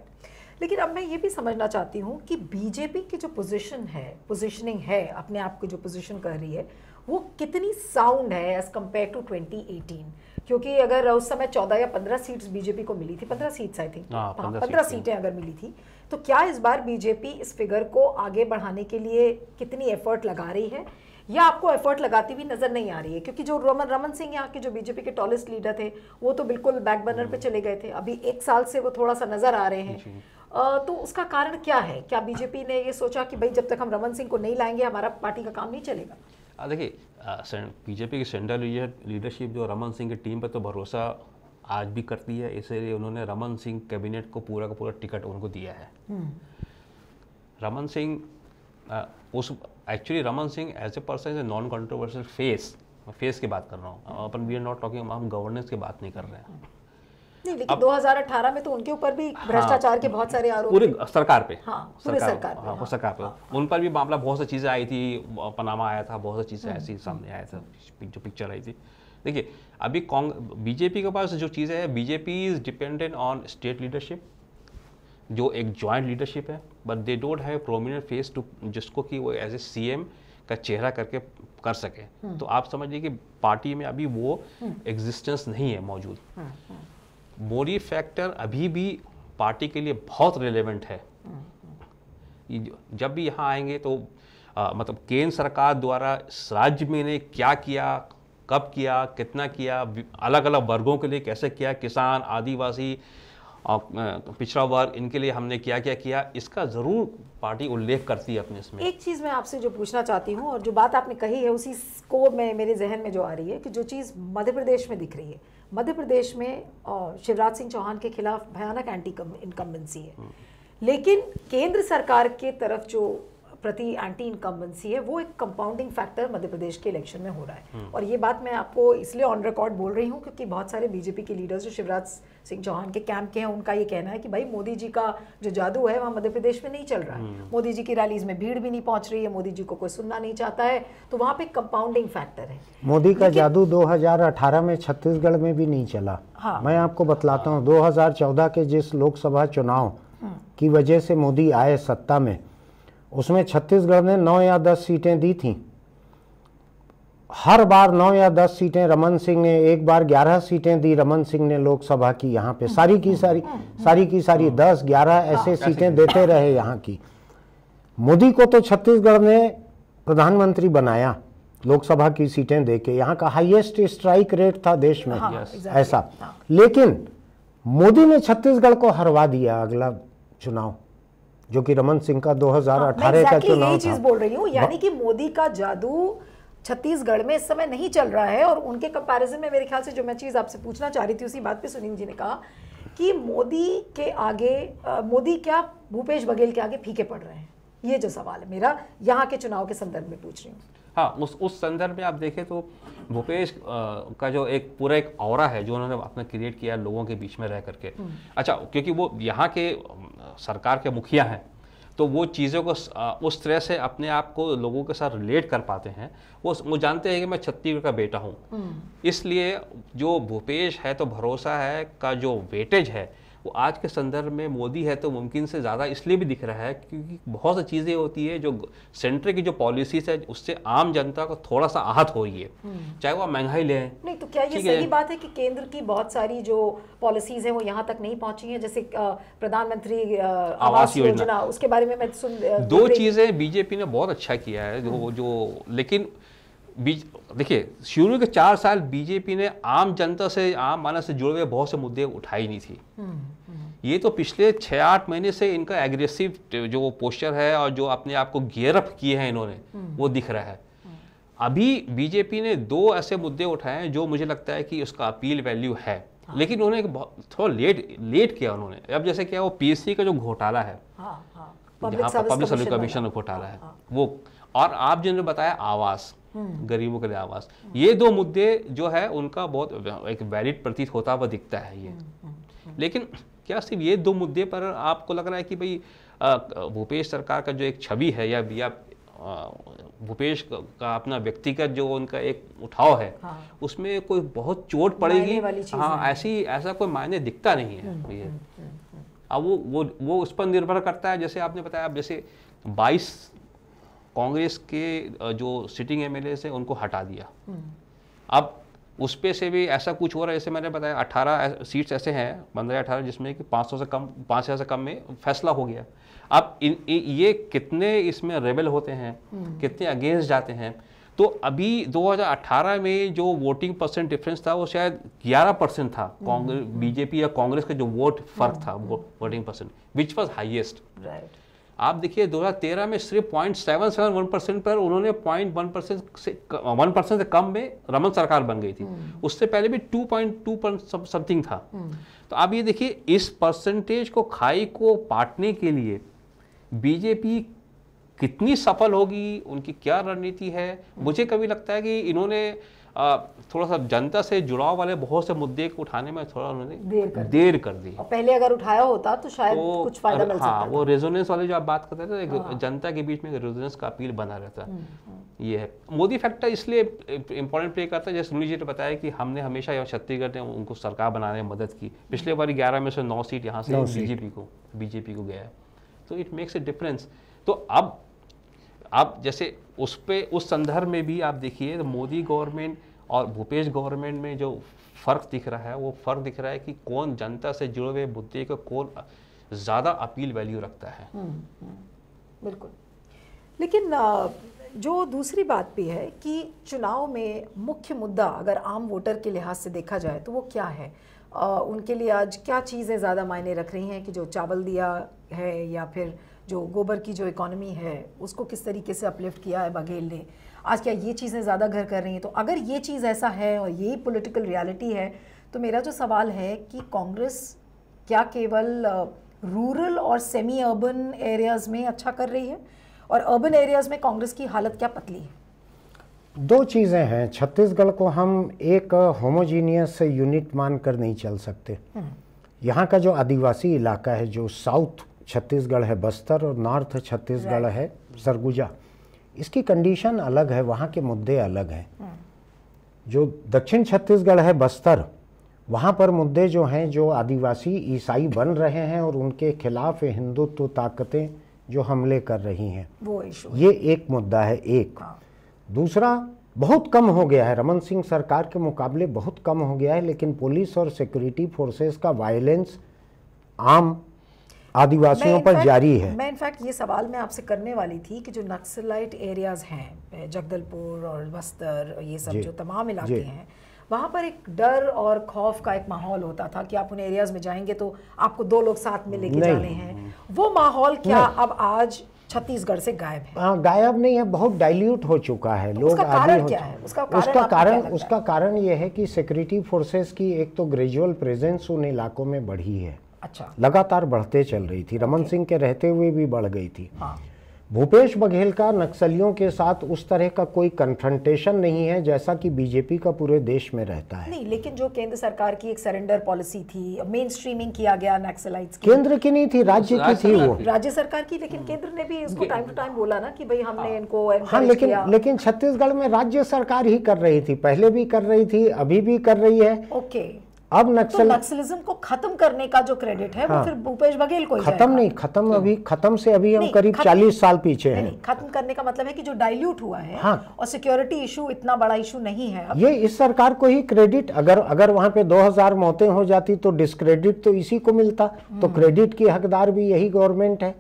लेकिन अब मैं ये भी समझना चाहती हूँ कि बीजेपी की जो पोजीशन है पोजीशनिंग है अपने आप को जो पोजीशन कर रही है वो कितनी साउंड है एज़ कम्पेयर टू 2018 क्योंकि अगर उस समय 14 या 15 सीट्स बीजेपी को मिली थी 15 सीट्स आई थिंक पंद्रह सीटें हाँ, हाँ, अगर मिली थी तो क्या इस बार बीजेपी इस फिगर को आगे बढ़ाने के लिए कितनी एफर्ट लगा रही है या आपको एफर्ट लगाती हुई नजर नहीं आ रही है क्योंकि जो रमन रमन सिंह यहाँ के जो बीजेपी के टॉलेस्ट लीडर थे वो तो बिल्कुल बैक बर्नर पे हम्म। चले गए थे अभी एक साल से वो थोड़ा सा नजर आ रहे हैं तो उसका कारण क्या है क्या बीजेपी ने ये सोचा कि भाई जब तक हम रमन सिंह को नहीं लाएंगे हमारा पार्टी का काम नहीं चलेगा देखिए बीजेपी की सेंट्रल लीडरशिप जो रमन सिंह की टीम पर तो भरोसा आज भी करती है इसलिए उन्होंने रमन सिंह कैबिनेट को पूरा का पूरा टिकट उनको दिया है हम्म। रमन सिंह उस actually Raman Singh as a person is a non controversial face face की बात कर रहा हूँ अपन वी आर नॉट टॉकिंग हम गवर्नेंस की बात नहीं कर रहे हैं नहीं लेकिन अब, में तो उनके ऊपर भी हाँ, भ्रष्टाचार हाँ, के बहुत सारे आरोप पूरे सरकार पे हाँ, हाँ, हाँ पूरे सरकार, पे उन पर भी मामला बहुत सी चीज़ें आई थी पनामा आया था बहुत सी चीज़ें हम्म, ऐसी हम्म। सामने आया था जो पिक्चर आई थी देखिए अभी बीजेपी के पास जो चीज़ें हैं BJP is dependent on state leadership जो एक ज्वाइंट लीडरशिप है but they don't have prominent face to जिसको कि वो एज ए सीएम का चेहरा करके कर सके हम्म। तो आप समझिए कि पार्टी में अभी वो एग्जिस्टेंस नहीं है मौजूद मोरी फैक्टर अभी भी पार्टी के लिए बहुत रिलेवेंट है जब भी यहाँ आएंगे तो आ, मतलब केंद्र सरकार द्वारा राज्य में ने क्या किया कब किया कितना किया अलग अलग वर्गों के लिए कैसे किया किसान आदिवासी पिछड़ा वर्ग इनके लिए हमने क्या क्या किया इसका ज़रूर पार्टी उल्लेख करती है अपने इसमें एक चीज़ मैं आपसे जो पूछना चाहती हूँ और जो बात आपने कही है उसी को मैं मेरे जहन में जो आ रही है कि जो चीज़ मध्य प्रदेश में दिख रही है मध्य प्रदेश में शिवराज सिंह चौहान के खिलाफ भयानक एंटी इनकम्बेंसी है लेकिन केंद्र सरकार के तरफ जो प्रति एंटी इनकम्बेंसी है वो एक कंपाउंडिंग फैक्टर मध्य प्रदेश के इलेक्शन में हो रहा है हम्म। और ये बात मैं आपको इसलिए ऑन रिकॉर्ड बोल रही हूँ क्योंकि बहुत सारे बीजेपी के लीडर्स जो शिवराज सिंह चौहान के कैंप के हैं उनका ये कहना है कि भाई मोदी जी का जो जादू है वहाँ मध्य प्रदेश में नहीं चल रहा है हम्म। मोदी जी की रैलीज में भीड़ भी नहीं पहुँच रही है मोदी जी को कोई सुनना नहीं चाहता है तो वहाँ पे कंपाउंडिंग फैक्टर है मोदी का जादू दो में छत्तीसगढ़ में भी नहीं चला हाँ। मैं आपको बतलाता हूँ 2014 के जिस लोकसभा चुनाव हम्म। की वजह से मोदी आए सत्ता में उसमें छत्तीसगढ़ ने नौ या दस सीटें दी थीं हर बार नौ या दस सीटें रमन सिंह ने एक बार ग्यारह सीटें दी रमन सिंह ने लोकसभा की यहाँ पे सारी की सारी सारी की सारी दस ग्यारह ऐसे हाँ, सीटें देते रहे यहाँ की मोदी को तो छत्तीसगढ़ ने प्रधानमंत्री बनाया लोकसभा की सीटें दे के यहाँ का हाईएस्ट स्ट्राइक रेट था देश में हाँ, ऐसा हाँ। लेकिन मोदी ने छत्तीसगढ़ को हरवा दिया अगला चुनाव जो कि रमन सिंह का 2018 हाँ, का चुनाव यही चीज बोल रही हूँ यानी कि मोदी का जादू छत्तीसगढ़ में इस समय नहीं चल रहा है और उनके कंपैरिजन में मेरे ख्याल से जो मैं चीज़ आपसे पूछना चाह रही थी उसी बात पे सुनील जी ने कहा कि मोदी के आगे मोदी क्या भूपेश बघेल के आगे फीके पड़ रहे हैं ये जो सवाल है मेरा यहाँ के चुनाव के संदर्भ में पूछ रही हूँ हाँ उस उस संदर्भ में आप देखें तो भूपेश का जो एक पूरा एक और है जो उन्होंने अपना क्रिएट किया लोगों के बीच में रह करके हम्म। अच्छा क्योंकि वो यहाँ के सरकार के मुखिया हैं तो वो चीज़ों को उस तरह से अपने आप को लोगों के साथ रिलेट कर पाते हैं वो वो जानते हैं कि मैं छत्तीसगढ़ का बेटा हूँ हम्म। इसलिए जो भूपेश है तो भरोसा है का जो वेटेज है वो आज के संदर्भ में मोदी है तो मुमकिन से ज़्यादा इसलिए भी दिख रहा है क्योंकि बहुत सी चीज़ें होती है जो सेंटर की जो पॉलिसीज है उससे आम जनता को थोड़ा सा आहत हो रही है हम्म। चाहे वो महंगाई लें नहीं तो क्या ये सही बात है कि केंद्र की बहुत सारी जो पॉलिसीज है वो यहाँ तक नहीं पहुँची है जैसे प्रधानमंत्री आवास योजना उसके बारे में मैं सुन दो चीज़ें बीजेपी ने बहुत अच्छा किया है जो हम्म। लेकिन बीज देखिए शुरू के चार साल बीजेपी ने आम जनता से आम मानस से जुड़े हुए बहुत से मुद्दे उठाए नहीं थी हम्म, हम्म। ये तो पिछले छः आठ महीने से इनका एग्रेसिव जो वो पोस्चर है और जो अपने आप को गेयरअप किए हैं इन्होंने हम्म। वो दिख रहा है अभी बीजेपी ने दो ऐसे मुद्दे उठाए हैं जो मुझे लगता है कि उसका अपील वैल्यू है हाँ। लेकिन उन्होंने थोड़ा लेट लेट किया उन्होंने अब जैसे क्या वो पीएससी का जो घोटाला है हाँ, हाँ। पब्लिक सर्विस कमीशन घोटाला है हाँ। वो और आप जिन्होंने बताया आवास हम्म। गरीबों के लिए आवास ये दो मुद्दे जो है उनका बहुत एक वैलिड प्रतीत होता हुआ दिखता है ये हम्म, हम्म, लेकिन क्या सिर्फ ये दो मुद्दे पर आपको लग रहा है कि भाई भूपेश सरकार का जो एक छवि है या या भूपेश का अपना व्यक्तिगत जो उनका एक उठाव है हाँ। उसमें कोई बहुत चोट पड़ेगी हाँ ऐसी ऐसा कोई मायने दिखता नहीं है ये अब वो वो वो उस पर निर्भर करता है जैसे आपने बताया अब जैसे 22 कांग्रेस के जो सिटिंग एम एल हैं उनको हटा दिया हम्म। अब उस पे से भी ऐसा कुछ हो रहा है जैसे मैंने बताया अठारह सीट्स ऐसे हैं पंद्रह अठारह जिसमें कि पाँच सौ से कम पाँच हज़ार से कम में फैसला हो गया अब इन, ये कितने इसमें रेबल होते हैं हम्म। कितने अगेंस्ट जाते हैं तो अभी 2018 में जो वोटिंग परसेंट डिफरेंस था वो शायद 11 परसेंट था हम्म। कांग्रेस बीजेपी या कांग्रेस का जो वोट फर्क था वो voting percent which was highest right आप देखिए 2013 में सिर्फ point seven seven one percent पर उन्होंने पॉइंट वन परसेंट से वन परसेंट से कम में रमन सरकार बन गई थी हम्म। उससे पहले भी टू पॉइंट टू समथिंग था हम्म। तो आप ये देखिए इस परसेंटेज को खाई को पाटने के लिए बीजेपी कितनी सफल होगी उनकी क्या रणनीति है मुझे कभी लगता है कि इन्होंने थोड़ा सा जनता से जुड़ाव वाले बहुत से मुद्दे को उठाने में थोड़ा उन्होंने देर कर देर कर दी और पहले अगर उठाया होता तो शायद तो, कुछ फायदा मिल हाँ, वो रेजोनेंस वाले जो आप बात करते थे हाँ। जनता के बीच में रेजोनेंस का अपील बना रहता हम्म, हम्म। ये है मोदी फैक्टर इसलिए इंपॉर्टेंट प्ले करता है जैसे सुनील जी ने बताया कि हमने हमेशा यहाँ छत्तीसगढ़ ने उनको सरकार बनाने में मदद की पिछले बार ग्यारह में से नौ सीट यहाँ से बीजेपी को बीजेपी को गया तो इट मेक्स ए डिफरेंस तो अब आप जैसे उस पर उस संदर्भ में भी आप देखिए तो मोदी गवर्नमेंट और भूपेश गवर्नमेंट में जो फ़र्क दिख रहा है वो फ़र्क दिख रहा है कि कौन जनता से जुड़े हुए मुद्दे को कौन ज़्यादा अपील वैल्यू रखता है हम्म, हम्म, बिल्कुल लेकिन जो दूसरी बात भी है कि चुनाव में मुख्य मुद्दा अगर आम वोटर के लिहाज से देखा जाए तो वो क्या है आ, उनके लिए आज क्या चीज़ें ज़्यादा मायने रख रही हैं कि जो चावल दिया है या फिर जो गोबर की जो इकोनॉमी है उसको किस तरीके से अपलिफ्ट किया है बघेल ने आज क्या ये चीज़ें ज़्यादा घर कर रही हैं तो अगर ये चीज़ ऐसा है और यही पॉलिटिकल रियलिटी है तो मेरा जो सवाल है कि कांग्रेस क्या केवल रूरल और सेमी अर्बन एरियाज़ में अच्छा कर रही है और अर्बन एरियाज़ में कांग्रेस की हालत क्या पतली है दो चीज़ें हैं छत्तीसगढ़ को हम एक होमोजीनियस यूनिट मान कर नहीं चल सकते हम्म। यहाँ का जो आदिवासी इलाका है जो साउथ छत्तीसगढ़ है बस्तर और नॉर्थ छत्तीसगढ़ है सरगुजा इसकी कंडीशन अलग है वहाँ के मुद्दे अलग हैं hmm. जो दक्षिण छत्तीसगढ़ है बस्तर वहाँ पर मुद्दे जो हैं जो आदिवासी ईसाई बन रहे हैं और उनके खिलाफ हिंदुत्व तो ताकतें जो हमले कर रही हैं वो ये एक मुद्दा है एक हाँ। दूसरा बहुत कम हो गया है रमन सिंह सरकार के मुकाबले बहुत कम हो गया है लेकिन पुलिस और सिक्योरिटी फोर्सेस का वायलेंस आम आदिवासियों पर जारी है मैं इनफैक्ट ये सवाल मैं आपसे करने वाली थी कि जो नक्सलाइट एरियाज हैं जगदलपुर और बस्तर ये सब जो तमाम इलाके हैं वहाँ पर एक डर और खौफ का एक माहौल होता था कि आप उन एरियाज में जाएंगे तो आपको दो लोग साथ में लेके जाने हैं वो माहौल क्या अब आज छत्तीसगढ़ से गायब है हाँ गायब नहीं है बहुत डाइल्यूट हो चुका है तो लोग उसका कारण क्या है उसका कारण उसका कारण उसका कारण यह है कि सिक्योरिटी फोर्सेस की एक तो ग्रेजुअल प्रेजेंस उन इलाकों में बढ़ी है अच्छा लगातार बढ़ते चल रही थी रमन सिंह के रहते हुए भी बढ़ गई थी हाँ भूपेश बघेल का नक्सलियों के साथ उस तरह का कोई कन्फ्रंटेशन नहीं है जैसा कि बीजेपी का पूरे देश में रहता है नहीं लेकिन जो केंद्र सरकार की एक सरेंडर पॉलिसी थी मेन स्ट्रीमिंग किया गया नक्सलाइट की केंद्र की नहीं थी राज्य की थी वो राज्य सरकार की लेकिन केंद्र ने भी इसको टाइम टू टाइम बोला ना कि भाई हमने हाँ। इनको हाँ लेकिन लेकिन छत्तीसगढ़ में राज्य सरकार ही कर रही थी पहले भी कर रही थी अभी भी कर रही है ओके अब तो नक्सल तो नक्सलिज्म को खत्म करने का जो क्रेडिट है हाँ, वो फिर भूपेश बघेल को खत्म नहीं खत्म अभी खत्म से अभी हम करीब चालीस साल पीछे हैं खत्म करने का मतलब है कि जो डाइल्यूट हुआ है हाँ, और सिक्योरिटी इशू इतना बड़ा इशू नहीं है ये इस सरकार को ही क्रेडिट अगर अगर वहाँ पे 2000 मौतें हो जाती तो डिस्क्रेडिट तो इसी को मिलता तो क्रेडिट हम्म। की हकदार भी यही गवर्नमेंट है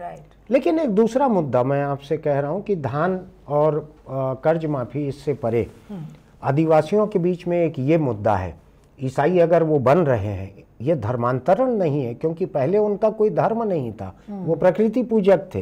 राइट लेकिन एक दूसरा मुद्दा मैं आपसे कह रहा हूँ कि धान और कर्ज माफी इससे परे हम्म। आदिवासियों के बीच में एक ये मुद्दा है ईसाई अगर वो बन रहे हैं ये धर्मांतरण नहीं है क्योंकि पहले उनका कोई धर्म नहीं था हम्म। वो प्रकृति पूजक थे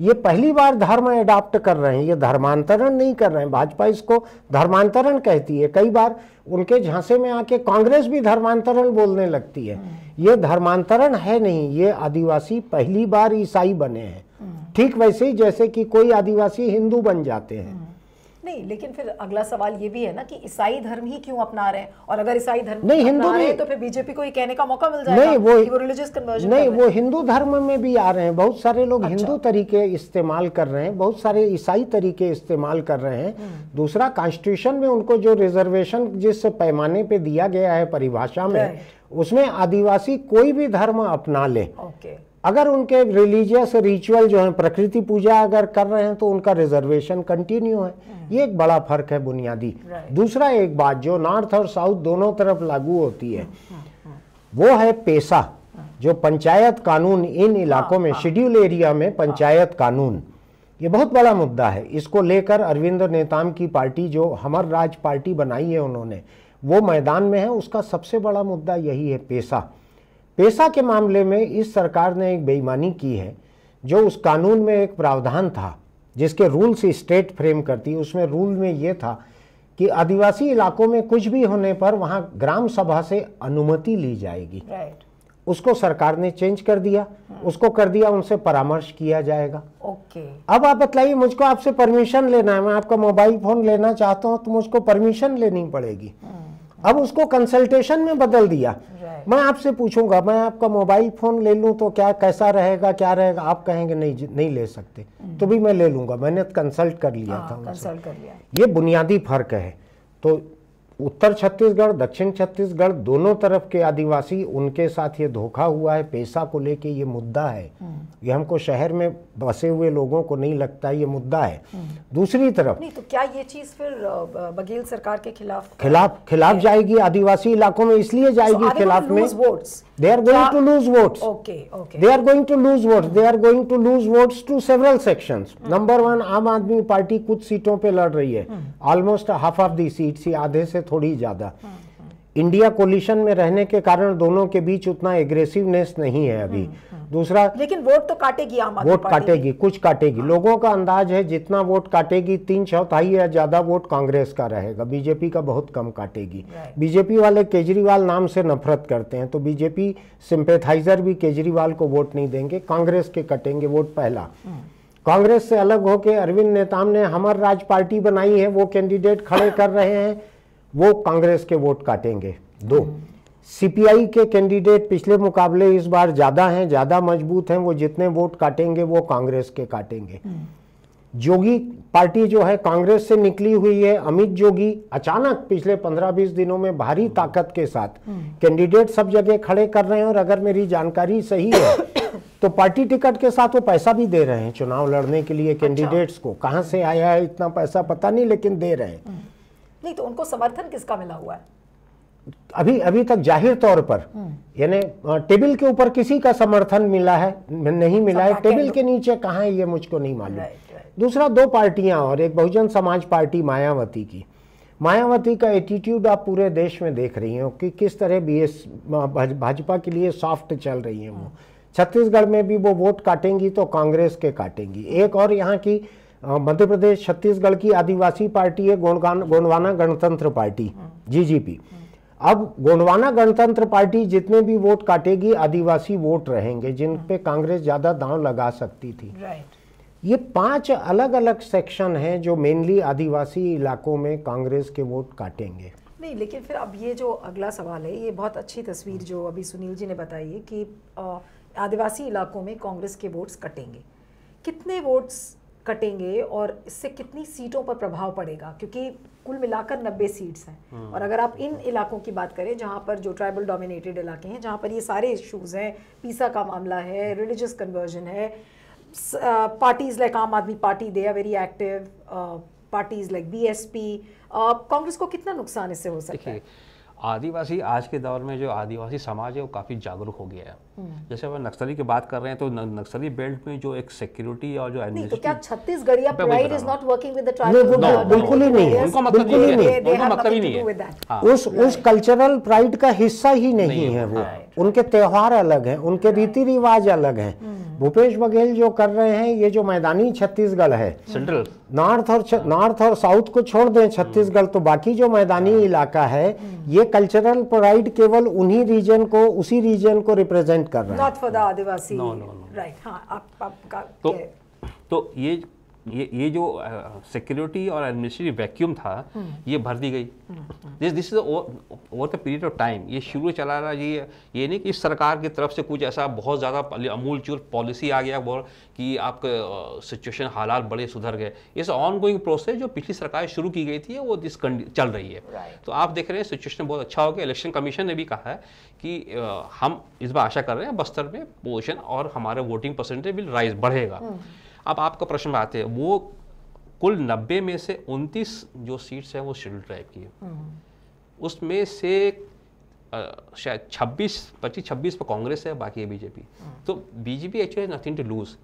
ये पहली बार धर्म एडाप्ट कर रहे हैं ये धर्मांतरण नहीं कर रहे हैं भाजपा इसको धर्मांतरण कहती है कई बार उनके झांसे में आके कांग्रेस भी धर्मांतरण बोलने लगती है हम्म। ये धर्मांतरण है नहीं ये आदिवासी पहली बार ईसाई बने हैं हम्म। ठीक वैसे ही जैसे कि कोई आदिवासी हिंदू बन जाते हैं नहीं लेकिन फिर अगला सवाल ये भी है ना कि ईसाई धर्म ही क्यों अपना रहे हैं और अगर ईसाई धर्म नहीं हिंदू भी तो फिर बीजेपी को ये कहने का मौका मिल जाएगा नहीं वो कि वो रिलीजियस कन्वर्जन नहीं वो हिंदू धर्म में भी आ रहे हैं बहुत सारे लोग अच्छा। हिंदू तरीके इस्तेमाल कर रहे हैं बहुत सारे ईसाई तरीके इस्तेमाल कर रहे हैं हम्म। दूसरा कॉन्स्टिट्यूशन में उनको जो रिजर्वेशन जिस पैमाने पर दिया गया है परिभाषा में उसमें आदिवासी कोई भी धर्म अपना ले अगर उनके रिलीजियस रिचुअल जो है प्रकृति पूजा अगर कर रहे हैं तो उनका रिजर्वेशन कंटिन्यू है ये एक बड़ा फर्क है बुनियादी दूसरा एक बात जो नॉर्थ और साउथ दोनों तरफ लागू होती है हाँ, हाँ, हाँ, वो है पेशा जो पंचायत कानून इन इलाकों में शेड्यूल एरिया में पंचायत कानून ये बहुत बड़ा मुद्दा है इसको लेकर अरविंद नेताम की पार्टी जो हमर राज पार्टी बनाई है उन्होंने वो मैदान में है उसका सबसे बड़ा मुद्दा यही है पेशा पेशा के मामले में इस सरकार ने एक बेईमानी की है जो उस कानून में एक प्रावधान था जिसके रूल्स स्टेट फ्रेम करती उसमें रूल में ये था कि आदिवासी इलाकों में कुछ भी होने पर वहाँ ग्राम सभा से अनुमति ली जाएगी right. उसको सरकार ने चेंज कर दिया hmm. उसको कर दिया उनसे परामर्श किया जाएगा ओके okay. अब आप बताइए मुझको आपसे परमिशन लेना है मैं आपका मोबाइल फोन लेना चाहता हूँ तो मुझको परमिशन लेनी पड़ेगी hmm. अब उसको कंसल्टेशन में बदल दिया मैं आपसे पूछूंगा मैं आपका मोबाइल फ़ोन ले लूं तो क्या कैसा रहेगा क्या रहेगा आप कहेंगे नहीं नहीं ले सकते हम्म। तो भी मैं ले लूंगा मैंने कंसल्ट तो कर लिया आ, हाँ, था कंसल्ट कर लिया ये बुनियादी फ़र्क है तो उत्तर छत्तीसगढ़ दक्षिण छत्तीसगढ़ दोनों तरफ के आदिवासी उनके साथ ये धोखा हुआ है पैसा को लेके ये मुद्दा है हम्म। ये हमको शहर में बसे हुए लोगों को नहीं लगता ये मुद्दा है हम्म। दूसरी तरफ नहीं तो क्या ये चीज फिर बघेल सरकार के खिलाफ खिलाफ खिलाफ जाएगी आदिवासी इलाकों में इसलिए जाएगी so, खिलाफ में they are going to lose votes they are going to lose votes they are going to lose votes to several section number one Aam Aadmi Party कुछ सीटों पर लड़ रही है almost half of the seat सी आधे से थोड़ी ज़्यादा इंडिया कोलिशन में रहने के कारण दोनों के बीच उतना एग्रेसिवनेस नहीं है अभी हम्म, हम्म। दूसरा लेकिन वोट तो काटेगी वोट काटेगी कुछ काटेगी हाँ। लोगों का अंदाज है जितना वोट काटेगी तीन चौथाई या ज्यादा वोट कांग्रेस का रहेगा बीजेपी का बहुत कम काटेगी बीजेपी वाले केजरीवाल नाम से नफरत करते हैं तो बीजेपी सिंपेथाइजर भी केजरीवाल को वोट नहीं देंगे कांग्रेस के कटेंगे वोट पहला हम्म। कांग्रेस से अलग होके अरविंद नेताम ने हमर राज पार्टी बनाई है वो कैंडिडेट खड़े कर रहे हैं वो कांग्रेस के वोट काटेंगे दो सीपीआई के कैंडिडेट पिछले मुकाबले इस बार ज़्यादा हैं ज़्यादा मजबूत हैं वो जितने वोट काटेंगे वो कांग्रेस के काटेंगे जोगी पार्टी जो है कांग्रेस से निकली हुई है अमित जोगी अचानक पिछले 15-20 दिनों में भारी ताकत के साथ कैंडिडेट सब जगह खड़े कर रहे हैं और अगर मेरी जानकारी सही है तो पार्टी टिकट के साथ वो पैसा भी दे रहे हैं चुनाव लड़ने के लिए अच्छा। कैंडिडेट्स अच्छा। को कहा से आया है इतना पैसा पता नहीं लेकिन दे रहे हैं नहीं तो उनको समर्थन किसका मिला हुआ है अभी अभी तक जाहिर तौर पर हम्म। यानी टेबल के ऊपर किसी का समर्थन मिला है नहीं मिला है टेबल के नीचे कहाँ है ये मुझको नहीं मालूम दूसरा दो पार्टियां और एक बहुजन समाज पार्टी मायावती की मायावती का एटीट्यूड आप पूरे देश में देख रही हो कि किस तरह बी एस भाजपा के लिए सॉफ्ट चल रही है वो हाँ। छत्तीसगढ़ में भी वो वोट काटेंगी तो कांग्रेस के काटेंगी एक और यहाँ की मध्य प्रदेश छत्तीसगढ़ की आदिवासी पार्टी है गोंडवाना गणतंत्र पार्टी जीजीपी अब गोंडवाना गणतंत्र पार्टी जितने भी वोट काटेगी आदिवासी वोट रहेंगे जिन हाँ। पे कांग्रेस ज़्यादा दांव लगा सकती थी ये पांच अलग अलग सेक्शन हैं जो मेनली आदिवासी इलाकों में कांग्रेस के वोट काटेंगे नहीं लेकिन फिर अब ये जो अगला सवाल है ये बहुत अच्छी तस्वीर जो अभी सुनील जी ने बताई है कि आदिवासी इलाकों में कांग्रेस के वोट्स कटेंगे कितने वोट्स कटेंगे और इससे कितनी सीटों पर प्रभाव पड़ेगा क्योंकि कुल मिलाकर 90 सीट्स हैं हम्म। और अगर आप इन इलाकों की बात करें जहाँ पर जो ट्राइबल डोमिनेटेड इलाके हैं जहाँ पर ये सारे इश्यूज़ हैं पीसा का मामला है रिलीजियस कन्वर्जन है parties like Aam Aadmi Party they are very active parties like B S P Congress को कितना नुकसान इससे हो सकता है आदिवासी आज के दौर में जो आदिवासी समाज है वो काफ़ी जागरूक हो गया है हम्म। जैसे अब नक्सली की बात कर रहे हैं तो नक्सली बेल्ट में जो एक सिक्योरिटी और जो नहीं तो क्या Chhattisgarh pride is not working with the tribal बिल्कुल ही नहीं है मतलब, मतलब ही नहीं है मतलब ही नहीं उस उस कल्चरल प्राइड का हिस्सा ही नहीं है वो उनके त्यौहार अलग हैं उनके रीति रिवाज अलग हैं हम्म। भूपेश बघेल जो कर रहे हैं ये जो मैदानी छत्तीसगढ़ है सेंट्रल हम्म। नॉर्थ और नॉर्थ और साउथ को छोड़ दें छत्तीसगढ़ तो बाकी जो मैदानी हाँ। इलाका है ये कल्चरल प्राइड केवल उन्हीं रीजन को उसी रीजन को रिप्रेजेंट रिप्रेजेंट कर रहे हैं not for the Adivasi right हाँ आप, आप तो, तो ये तो ये ये जो सिक्योरिटी और एडमिनिस्ट्रेटिव वैक्यूम था हम्म। ये भर दी गई this this is over the period of time ये शुरू चला रहा ये ये नहीं कि सरकार की तरफ से कुछ ऐसा बहुत ज़्यादा अमूल चूर पॉलिसी आ गया बहुत कि आपके सिचुएशन हालात बड़े सुधर गए इस ऑन गोइंग प्रोसेस जो पिछली सरकार शुरू की गई थी वो दिस चल रही है right. तो आप देख रहे हैं सिचुएशन बहुत अच्छा हो गया इलेक्शन कमीशन ने भी कहा है कि हम इस बार आशा कर रहे हैं बस्तर में पोजिशन और हमारे वोटिंग परसेंटेज भी राइज बढ़ेगा hmm. अब आपका प्रश्न में आते हैं वो कुल नब्बे में से उनतीस जो सीट्स हैं वो शेड्यूल ट्राइब की है हम्म। उसमें से शायद छब्बीस पच्चीस छब्बीस पर कांग्रेस है बाकी है बीजेपी हम्म। तो BJP actually nothing to lose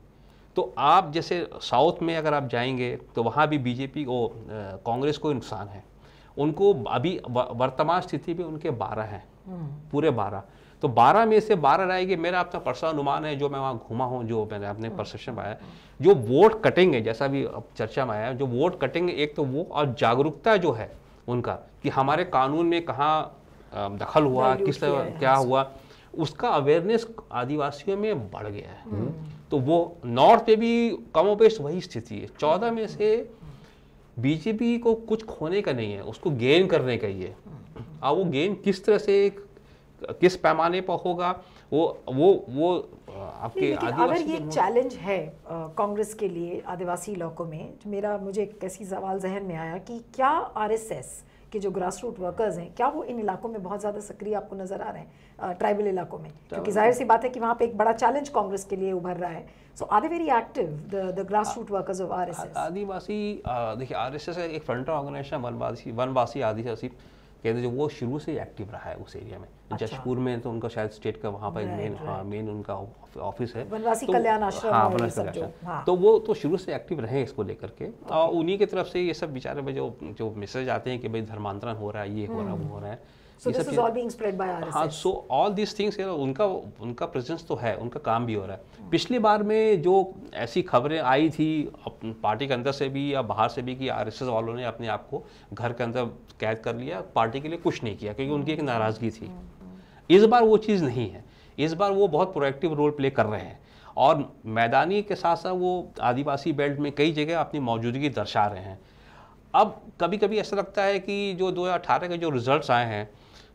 तो आप जैसे साउथ में अगर आप जाएंगे तो वहाँ भी बीजेपी को कांग्रेस को नुकसान है उनको अभी वर्तमान स्थिति में उनके बारह हैं हम्म। पूरे बारह तो 12 में से 12 रहेगी मेरा अपना पर्सनल अनुमान है जो मैं वहाँ घूमा हूँ जो मैंने अपने परसेप्शन हाँ। पाया जो वोट कटेंगे जैसा भी अब चर्चा में आया जो वोट कटेंगे एक तो वो और जागरूकता जो है उनका कि हमारे कानून में कहाँ दखल हुआ किस तरह क्या हुआ उसका अवेयरनेस आदिवासियों में बढ़ गया है हम्म। तो वो नॉर्थ में भी कमोपेश वही स्थिति है चौदह में से बीजेपी को कुछ खोने का नहीं है उसको गेन करने का ही है हम्म। अब वो गेन किस तरह से एक किस पैमाने पर होगा वो वो वो आपके अगर ये चैलेंज है कांग्रेस के लिए आदिवासी इलाकों में तो मेरा मुझे एक ऐसी सवाल जहन में आया कि क्या आरएसएस के जो ग्रास रूट वर्कर्स हैं क्या वो इन इलाकों में बहुत ज़्यादा सक्रिय आपको नज़र आ रहे हैं ट्राइबल इलाकों में तो क्योंकि जाहिर सी बात है कि वहाँ पे एक बड़ा चैलेंज कांग्रेस के लिए उभर रहा है so are they very active the the grass root workers of RSS Adivasi देखिए आरएसएस एक फ्रंट ऑर्गेनाइजेशन वनवासी वनवासी आदिवासी कहते जो वो शुरू से ही एक्टिव रहा है उस एरिया में अच्छा। जशपुर में तो उनका शायद स्टेट का वहाँ पर मेन मेन हाँ, उनका ऑफिस है तो, कल्याण आश्रम हाँ हाँ। तो वो तो शुरू से एक्टिव रहे इसको लेकर के और उन्हीं की तरफ से ये सब विचार में जो जो मैसेज आते हैं कि भाई धर्मांतरण हो रहा है ये हो रहा है वो हो रहा है हाँ उनका उनका प्रेजेंस तो है उनका काम भी हो रहा है पिछली बार में जो ऐसी खबरें आई थी पार्टी के अंदर से भी या बाहर से भी कि आरएसएस वालों ने अपने आप को घर के अंदर कैद कर लिया पार्टी के लिए कुछ नहीं किया क्योंकि उनकी एक नाराज़गी थी इस बार वो चीज़ नहीं है इस बार वो बहुत प्रोएक्टिव रोल प्ले कर रहे हैं और मैदानी के साथ साथ वो आदिवासी बेल्ट में कई जगह अपनी मौजूदगी दर्शा रहे हैं अब कभी कभी ऐसा लगता है कि जो 2018 के जो रिज़ल्ट्स आए हैं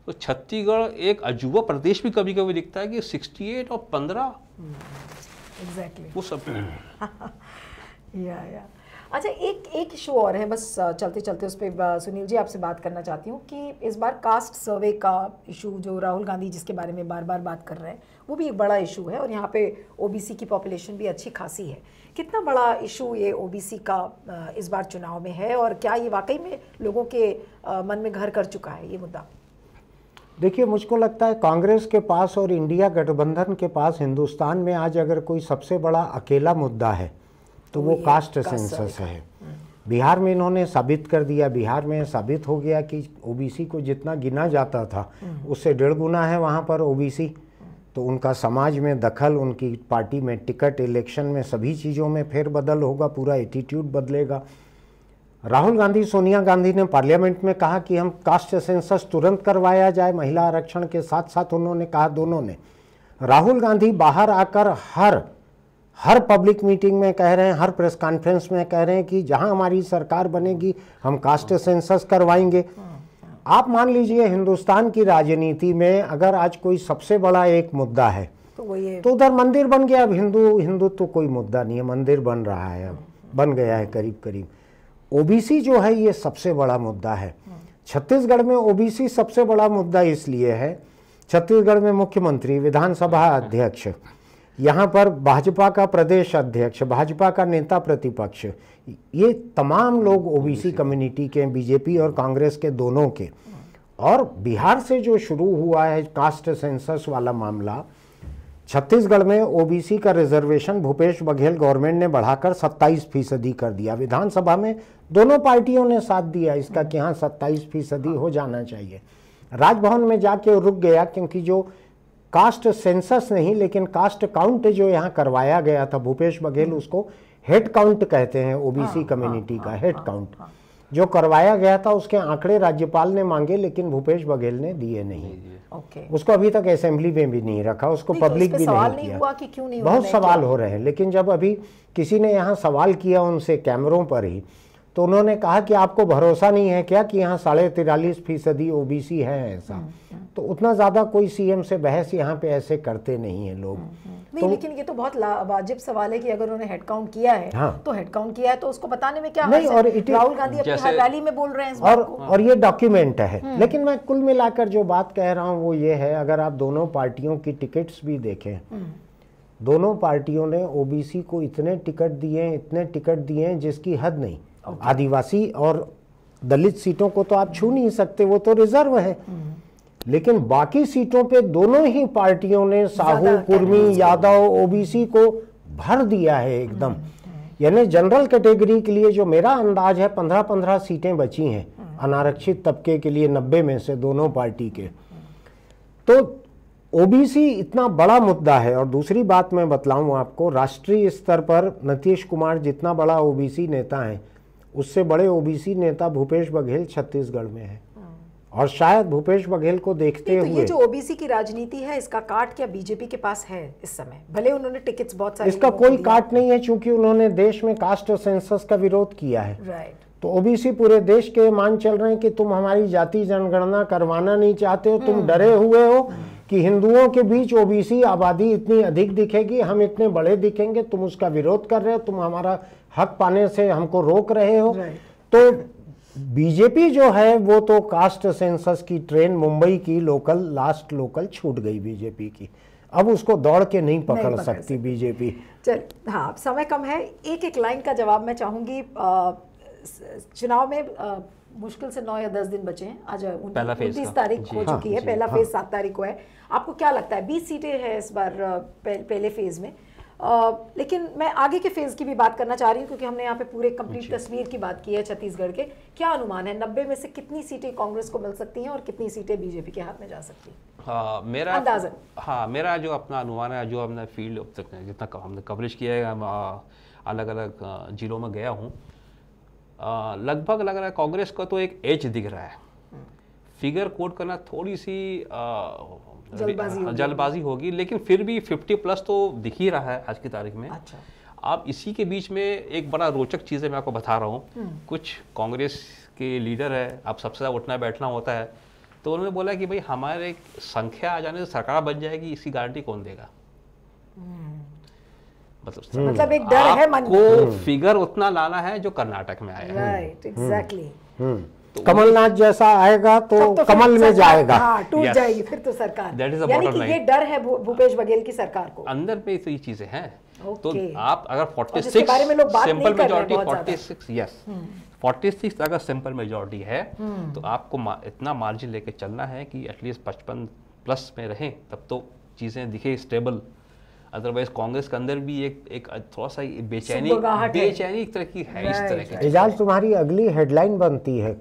तो छत्तीसगढ़ एक अजूबा प्रदेश भी कभी कभी दिखता है कि 68 और 15 एग्जैक्टली वो सब या या अच्छा एक एक इशू और है बस चलते चलते उस पर सुनील जी आपसे बात करना चाहती हूँ कि इस बार कास्ट सर्वे का इशू जो राहुल गांधी जिसके बारे में बार बार बात कर रहे हैं वो भी एक बड़ा इशू है और यहाँ पे ओबीसी की पॉपुलेशन भी अच्छी खासी है कितना बड़ा इशू ये ओबीसी का इस बार चुनाव में है और क्या ये वाकई में लोगों के मन में घर कर चुका है ये मुद्दा देखिए मुझको लगता है कांग्रेस के पास और इंडिया गठबंधन के पास हिंदुस्तान में आज अगर कोई सबसे बड़ा अकेला मुद्दा है तो वो कास्ट सेंसस है बिहार में इन्होंने साबित कर दिया बिहार में साबित हो गया कि ओबीसी को जितना गिना जाता था हम्म। उससे डेढ़ गुना है वहाँ पर ओबीसी तो उनका समाज में दखल उनकी पार्टी में टिकट इलेक्शन में सभी चीज़ों में फिर बदल होगा पूरा एटीट्यूड बदलेगा राहुल गांधी सोनिया गांधी ने पार्लियामेंट में कहा कि हम कास्ट सेंसस तुरंत करवाया जाए महिला आरक्षण के साथ साथ उन्होंने कहा दोनों ने राहुल गांधी बाहर आकर हर हर पब्लिक मीटिंग में कह रहे हैं हर प्रेस कॉन्फ्रेंस में कह रहे हैं कि जहां हमारी सरकार बनेगी हम कास्ट सेंसस करवाएंगे आप मान लीजिए हिंदुस्तान की राजनीति में अगर आज कोई सबसे बड़ा एक मुद्दा है तो तो उधर मंदिर बन गया अब हिंदू हिंदुत्व तो कोई मुद्दा नहीं है मंदिर बन रहा है अब बन गया है करीब करीब ओबीसी जो है ये सबसे बड़ा मुद्दा है छत्तीसगढ़ में ओबीसी सबसे बड़ा मुद्दा इसलिए है छत्तीसगढ़ में मुख्यमंत्री विधानसभा अध्यक्ष यहाँ पर भाजपा का प्रदेश अध्यक्ष भाजपा का नेता प्रतिपक्ष ये तमाम लोग ओबीसी कम्युनिटी के बीजेपी और कांग्रेस के दोनों के और बिहार से जो शुरू हुआ है कास्ट सेंसस वाला मामला छत्तीसगढ़ में ओबीसी का रिजर्वेशन भूपेश बघेल गवर्नमेंट ने बढ़ाकर 27 फीसदी कर दिया विधानसभा में दोनों पार्टियों ने साथ दिया इसका कि हाँ सत्ताईस फीसदी हो जाना चाहिए राजभवन में जाके रुक गया क्योंकि जो कास्ट सेंसस नहीं लेकिन कास्ट काउंट जो यहाँ करवाया गया था भूपेश बघेल हम्म। उसको हेड काउंट कहते हैं ओबीसी हाँ, हाँ, कम्युनिटी का हाँ, हेड काउंट जो करवाया गया था उसके आंकड़े राज्यपाल ने मांगे लेकिन भूपेश बघेल ने दिए नहीं okay. उसको अभी तक असेंबली में भी नहीं रखा उसको तो पब्लिक भी नहीं, नहीं किया हुआ कि क्यों नहीं बहुत सवाल हो रहे हैं लेकिन जब अभी किसी ने यहाँ सवाल किया उनसे कैमरों पर ही तो उन्होंने कहा कि आपको भरोसा नहीं है क्या कि यहाँ साढ़े तिरालीस फीसदी ओ है ऐसा अच्छा। तो उतना ज़्यादा कोई सीएम से बहस यहाँ पे ऐसे करते नहीं है लोग हम्म, हम्म। तो नहीं तो, लेकिन ये तो बहुत वाजिब सवाल है कि अगर उन्होंने हेड काउंट किया है हाँ, तो हेड काउंट किया है तो उसको बताने में क्या नहीं और राहुल गांधी अपनी हर रैली में बोल रहे हैं और हाँ। और ये डॉक्यूमेंट है हम्म। लेकिन मैं कुल मिलाकर जो बात कह रहा हूँ वो ये है अगर आप दोनों पार्टियों की टिकट्स भी देखें दोनों पार्टियों ने ओबीसी को इतने टिकट दिए इतने टिकट दिए जिसकी हद नहीं आदिवासी और दलित सीटों को तो आप छू नहीं सकते वो तो रिजर्व है हम्म। लेकिन बाकी सीटों पे दोनों ही पार्टियों ने साहू कुर्मी यादव ओबीसी को भर दिया है एकदम हम्म। यानी जनरल कैटेगरी के लिए जो मेरा अंदाज है पंद्रह पंद्रह सीटें बची हैं हम्म। अनारक्षित तबके के लिए नब्बे में से दोनों पार्टी के तो ओबीसी इतना बड़ा मुद्दा है और दूसरी बात मैं बतलाऊं आपको राष्ट्रीय स्तर पर नीतीश कुमार जितना बड़ा ओबीसी नेता है उससे बड़े ओबीसी नेता भूपेश बघेल छत्तीसगढ़ में है और शायद भूपेश बघेल को देखते तो हुए ये जो ओबीसी की राजनीति है इसका काट क्या बीजेपी के पास है इस समय भले उन्होंने टिकट्स बहुत सारे इसका कोई काट नहीं है क्योंकि उन्होंने देश में कास्ट और सेंसस का विरोध किया है राइट तो ओबीसी पूरे देश के मान चल रहे हैं कि तुम हमारी जाति जनगणना करवाना नहीं चाहते हो तुम हम्म। डरे हुए हो कि हिंदुओं के बीच ओबीसी आबादी इतनी अधिक दिखेगी हम इतने बड़े दिखेंगे तुम उसका विरोध कर रहे हो तुम हमारा हक पाने से हमको रोक रहे हो तो बीजेपी जो है वो तो कास्ट सेंसस की ट्रेन मुंबई की लोकल लास्ट लोकल छूट गई बीजेपी की अब उसको दौड़ के नहीं पकड़, नहीं पकड़ सकती, सकती बीजेपी चल हाँ समय कम है एक एक लाइन का जवाब मैं चाहूंगी चुनाव में आ, मुश्किल से नौ या दस दिन बचे हैं आज उनतीस तारीख हो हाँ, चुकी है पहला फेज हाँ। सात तारीख को है आपको क्या लगता है बीस सीटें हैं इस बार पहले फेज में लेकिन मैं आगे के फेज़ की भी बात करना चाह रही हूँ क्योंकि हमने यहाँ पे पूरे कंप्लीट तस्वीर की बात की है छत्तीसगढ़ के क्या अनुमान है नब्बे में से कितनी सीटें कांग्रेस को मिल सकती हैं और कितनी सीटें बीजेपी के हाथ में जा सकती हैं हाँ मेरा अंदाजन हाँ मेरा जो अपना अनुमान है जो हमने फील्ड अब तक जितना हमने कवरेज किया है अलग अलग जिलों में गया हूँ लगभग लग रहा है कांग्रेस का तो एक एज दिख रहा है फिगर हम्म। कोट करना थोड़ी सी जल्दबाजी हाँ, जल्दबाजी होगी लेकिन फिर भी 50 प्लस तो दिख ही रहा है आज की तारीख में अच्छा आप इसी के बीच में एक बड़ा रोचक चीज़ है मैं आपको बता रहा हूँ हम्म। कुछ कांग्रेस के लीडर है आप सबसे ज़्यादा उठना बैठना होता है तो उन्होंने बोला कि भाई हमारे संख्या आ जाने से सरकार बन जाएगी इसकी गारंटी कौन देगा हम्म। मतलब हम्म। मतलब एक डर है मन को फिगर उतना लाना है जो कर्नाटक में आया है राइट एग्जैक्टली तो कमलनाथ जैसा आएगा तो, तो कमल में जाएगा हाँ, टूट जाएगी फिर तो सरकार यानी कि ये डर है भूपेश बघेल की सरकार को अंदर पे तो ये चीजें हैं तो आप अगर 46 सिक्स में सिंपल मेजोरिटी 46 यस 46 अगर सिंपल मेजोरिटी है हम्म। तो आपको इतना मार्जिन लेके चलना है कि एटलीस्ट 55 प्लस में रहें तब तो चीजें दिखे स्टेबल अदरवाइज कांग्रेस के अंदर भी एक एक थोड़ा सा बेचैनी बेचैनी एक तरह की है इस तरह की इजाज तुम्हारी अगली हेडलाइन बनती है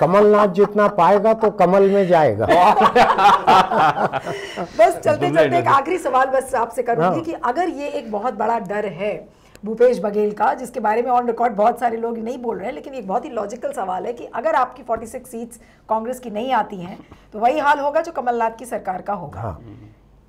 कमलनाथ जितना पाएगा तो कमल में जाएगा बस चलते चलते एक आखिरी सवाल बस आपसे करूंगी हाँ। कि अगर ये एक बहुत बड़ा डर है भूपेश बघेल का जिसके बारे में ऑन रिकॉर्ड बहुत सारे लोग नहीं बोल रहे हैं लेकिन एक बहुत ही लॉजिकल सवाल है कि अगर आपकी 46 सीट्स कांग्रेस की नहीं आती हैं तो वही हाल होगा जो कमलनाथ की सरकार का होगा हाँ।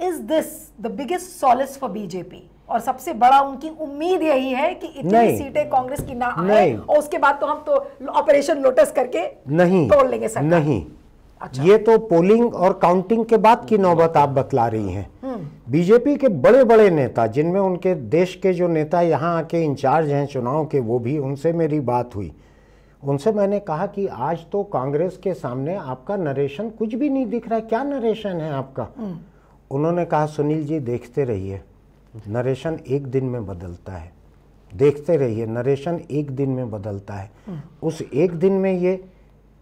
Is this the biggest solace for BJP और सबसे बड़ा उनकी उम्मीद यही है कि इतनी सीटें कांग्रेस की ना आए और उसके बाद तो हम तो ऑपरेशन लोटस करके नहीं तोड़ लेंगे सर नहीं अच्छा। ये तो पोलिंग और काउंटिंग के बाद की नौबत आप बतला रही हैं बीजेपी हम्म। के बड़े बड़े नेता जिनमें उनके देश के जो नेता यहाँ आके इंचार्ज हैं चुनाव के वो भी उनसे मेरी बात हुई उनसे मैंने कहा कि आज तो कांग्रेस के सामने आपका नरेशन कुछ भी नहीं दिख रहा है क्या नरेशन है आपका हम्म। उन्होंने कहा सुनील जी देखते रहिए नरेशन एक दिन में बदलता है देखते रहिए नरेशन एक दिन में बदलता है हम्म। उस एक दिन में ये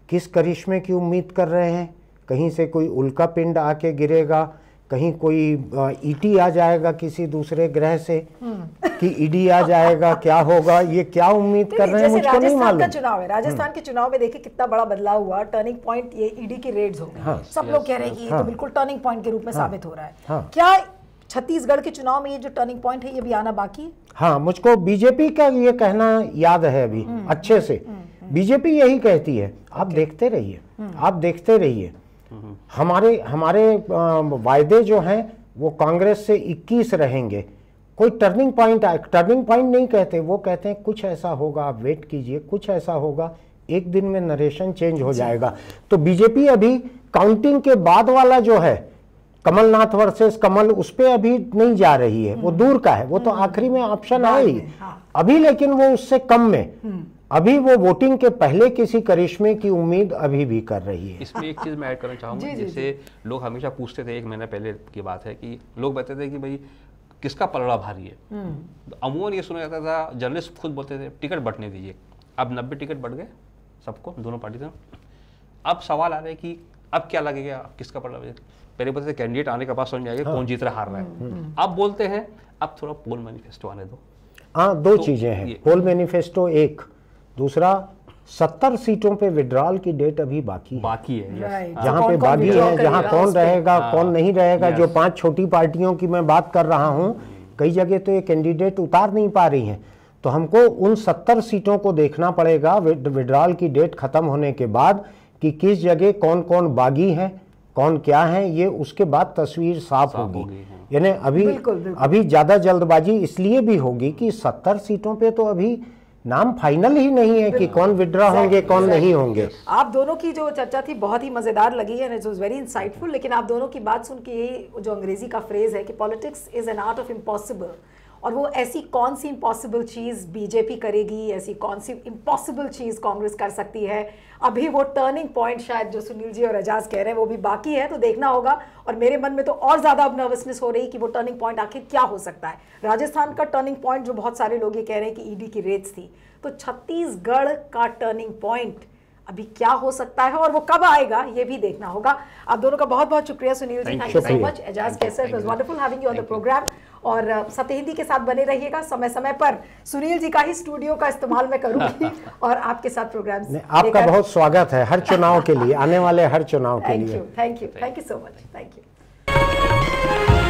किस करिश्मे की उम्मीद कर रहे हैं कहीं से कोई उल्का पिंड आके गिरेगा कहीं कोई ईटी आ जाएगा किसी दूसरे ग्रह से हम्म। कि ईडी आ जाएगा क्या होगा ये क्या उम्मीद कर रहे हैं मुझको नहीं मालूम चुनाव है राजस्थान हम्म। के चुनाव में देखिए कितना बड़ा बदलाव हुआ टर्निंग पॉइंट ये ईडी की रेड्स हो गई हाँ, सब लोग कह रहे हैं कि ये तो हाँ। बिल्कुल टर्निंग पॉइंट के रूप में हाँ, साबित हो रहा है हाँ। क्या छत्तीसगढ़ के चुनाव में ये जो टर्निंग पॉइंट है ये भी आना बाकी हाँ मुझको बीजेपी का ये कहना याद है अभी हम्म, अच्छे से बीजेपी यही कहती है आप देखते रहिए आप देखते रहिए हमारे हमारे वायदे जो हैं वो कांग्रेस से 21 रहेंगे कोई टर्निंग पॉइंट टर्निंग पॉइंट नहीं कहते वो कहते हैं कुछ ऐसा होगा आप वेट कीजिए कुछ ऐसा होगा एक दिन में नरेशन चेंज हो जाएगा तो बीजेपी अभी काउंटिंग के बाद वाला जो है कमलनाथ वर्सेस कमल उस पर अभी नहीं जा रही है वो हम्म। दूर का है वो तो हम्म। आखिरी में ऑप्शन आई हाँ। अभी लेकिन वो उससे कम में हम्म। अभी वो वोटिंग के पहले किसी करिश्मे की उम्मीद अभी भी कर रही है इसमें एक चीज़ मैं ऐड करना चाहूँगा जैसे लोग हमेशा पूछते थे एक महीना पहले की बात है कि लोग बताते थे कि भाई किसका पलड़ा भारी है हम्म। अमूमन ये सुना जाता था जर्नलिस्ट खुद बोलते थे टिकट बटने दीजिए अब नब्बे टिकट बढ़ गए सबको दोनों पार्टी से अब सवाल आ रहा है कि अब क्या लगेगा अब किसका पलड़ा पहले बोलते थे कैंडिडेट आने के बाद समझ जाएगा आएगा हाँ। कौन जीत रहा हार रहा है हम्म, हम्म। अब बोलते हैं अब थोड़ा पोल मैनिफेस्टो आने दो हाँ दो तो चीज़ें हैं पोल मैनिफेस्टो एक दूसरा सत्तर सीटों पे विड्रॉल की डेट अभी बाकी है बाकी है जहाँ तो पे बाकी है जहाँ कौन रहेगा हाँ। कौन नहीं रहेगा जो पांच छोटी पार्टियों की मैं बात कर रहा हूँ कई जगह तो ये कैंडिडेट उतार नहीं पा रही हैं तो हमको उन सत्तर सीटों को देखना पड़ेगा विड्रॉल की डेट खत्म होने के बाद कि किस जगह कौन कौन बागी हैं कौन क्या है ये उसके बाद तस्वीर साफ होगी हाँ। यानी अभी अभी ज़्यादा जल्दबाजी इसलिए भी होगी कि सत्तर सीटों पे तो अभी नाम फाइनल ही नहीं है कि कौन विड्रा होंगे कौन नहीं होंगे आप दोनों की जो चर्चा थी बहुत ही मजेदार लगी है इट वेरी इंसाइटफुल लेकिन आप दोनों की बात सुन के यही जो अंग्रेजी का फ्रेज है कि politics is an art of impossible और वो ऐसी कौन सी इम्पॉसिबल चीज़ बीजेपी करेगी ऐसी कौन सी इम्पॉसिबल चीज़ कांग्रेस कर सकती है अभी वो टर्निंग पॉइंट शायद जो सुनील जी और एजाज कह रहे हैं वो भी बाकी है तो देखना होगा और मेरे मन में तो और ज़्यादा अब नर्वसनेस हो रही कि वो टर्निंग पॉइंट आखिर क्या हो सकता है राजस्थान का टर्निंग पॉइंट जो बहुत सारे लोग ये कह रहे हैं कि ईडी e की रेट्स थी तो छत्तीसगढ़ का टर्निंग पॉइंट अभी क्या हो सकता है और वो कब आएगा ये भी देखना होगा आप दोनों का बहुत बहुत शुक्रिया Sunil ji thank you so much Aijaz Qaiser wonderful having you on the programme और सतहिंदी के साथ बने रहिएगा समय समय पर सुनील जी का ही स्टूडियो का इस्तेमाल मैं करूंगी और आपके साथ प्रोग्राम आपका बहुत स्वागत है हर चुनाव के लिए आने वाले हर चुनाव के लिए thank you thank you so much thank you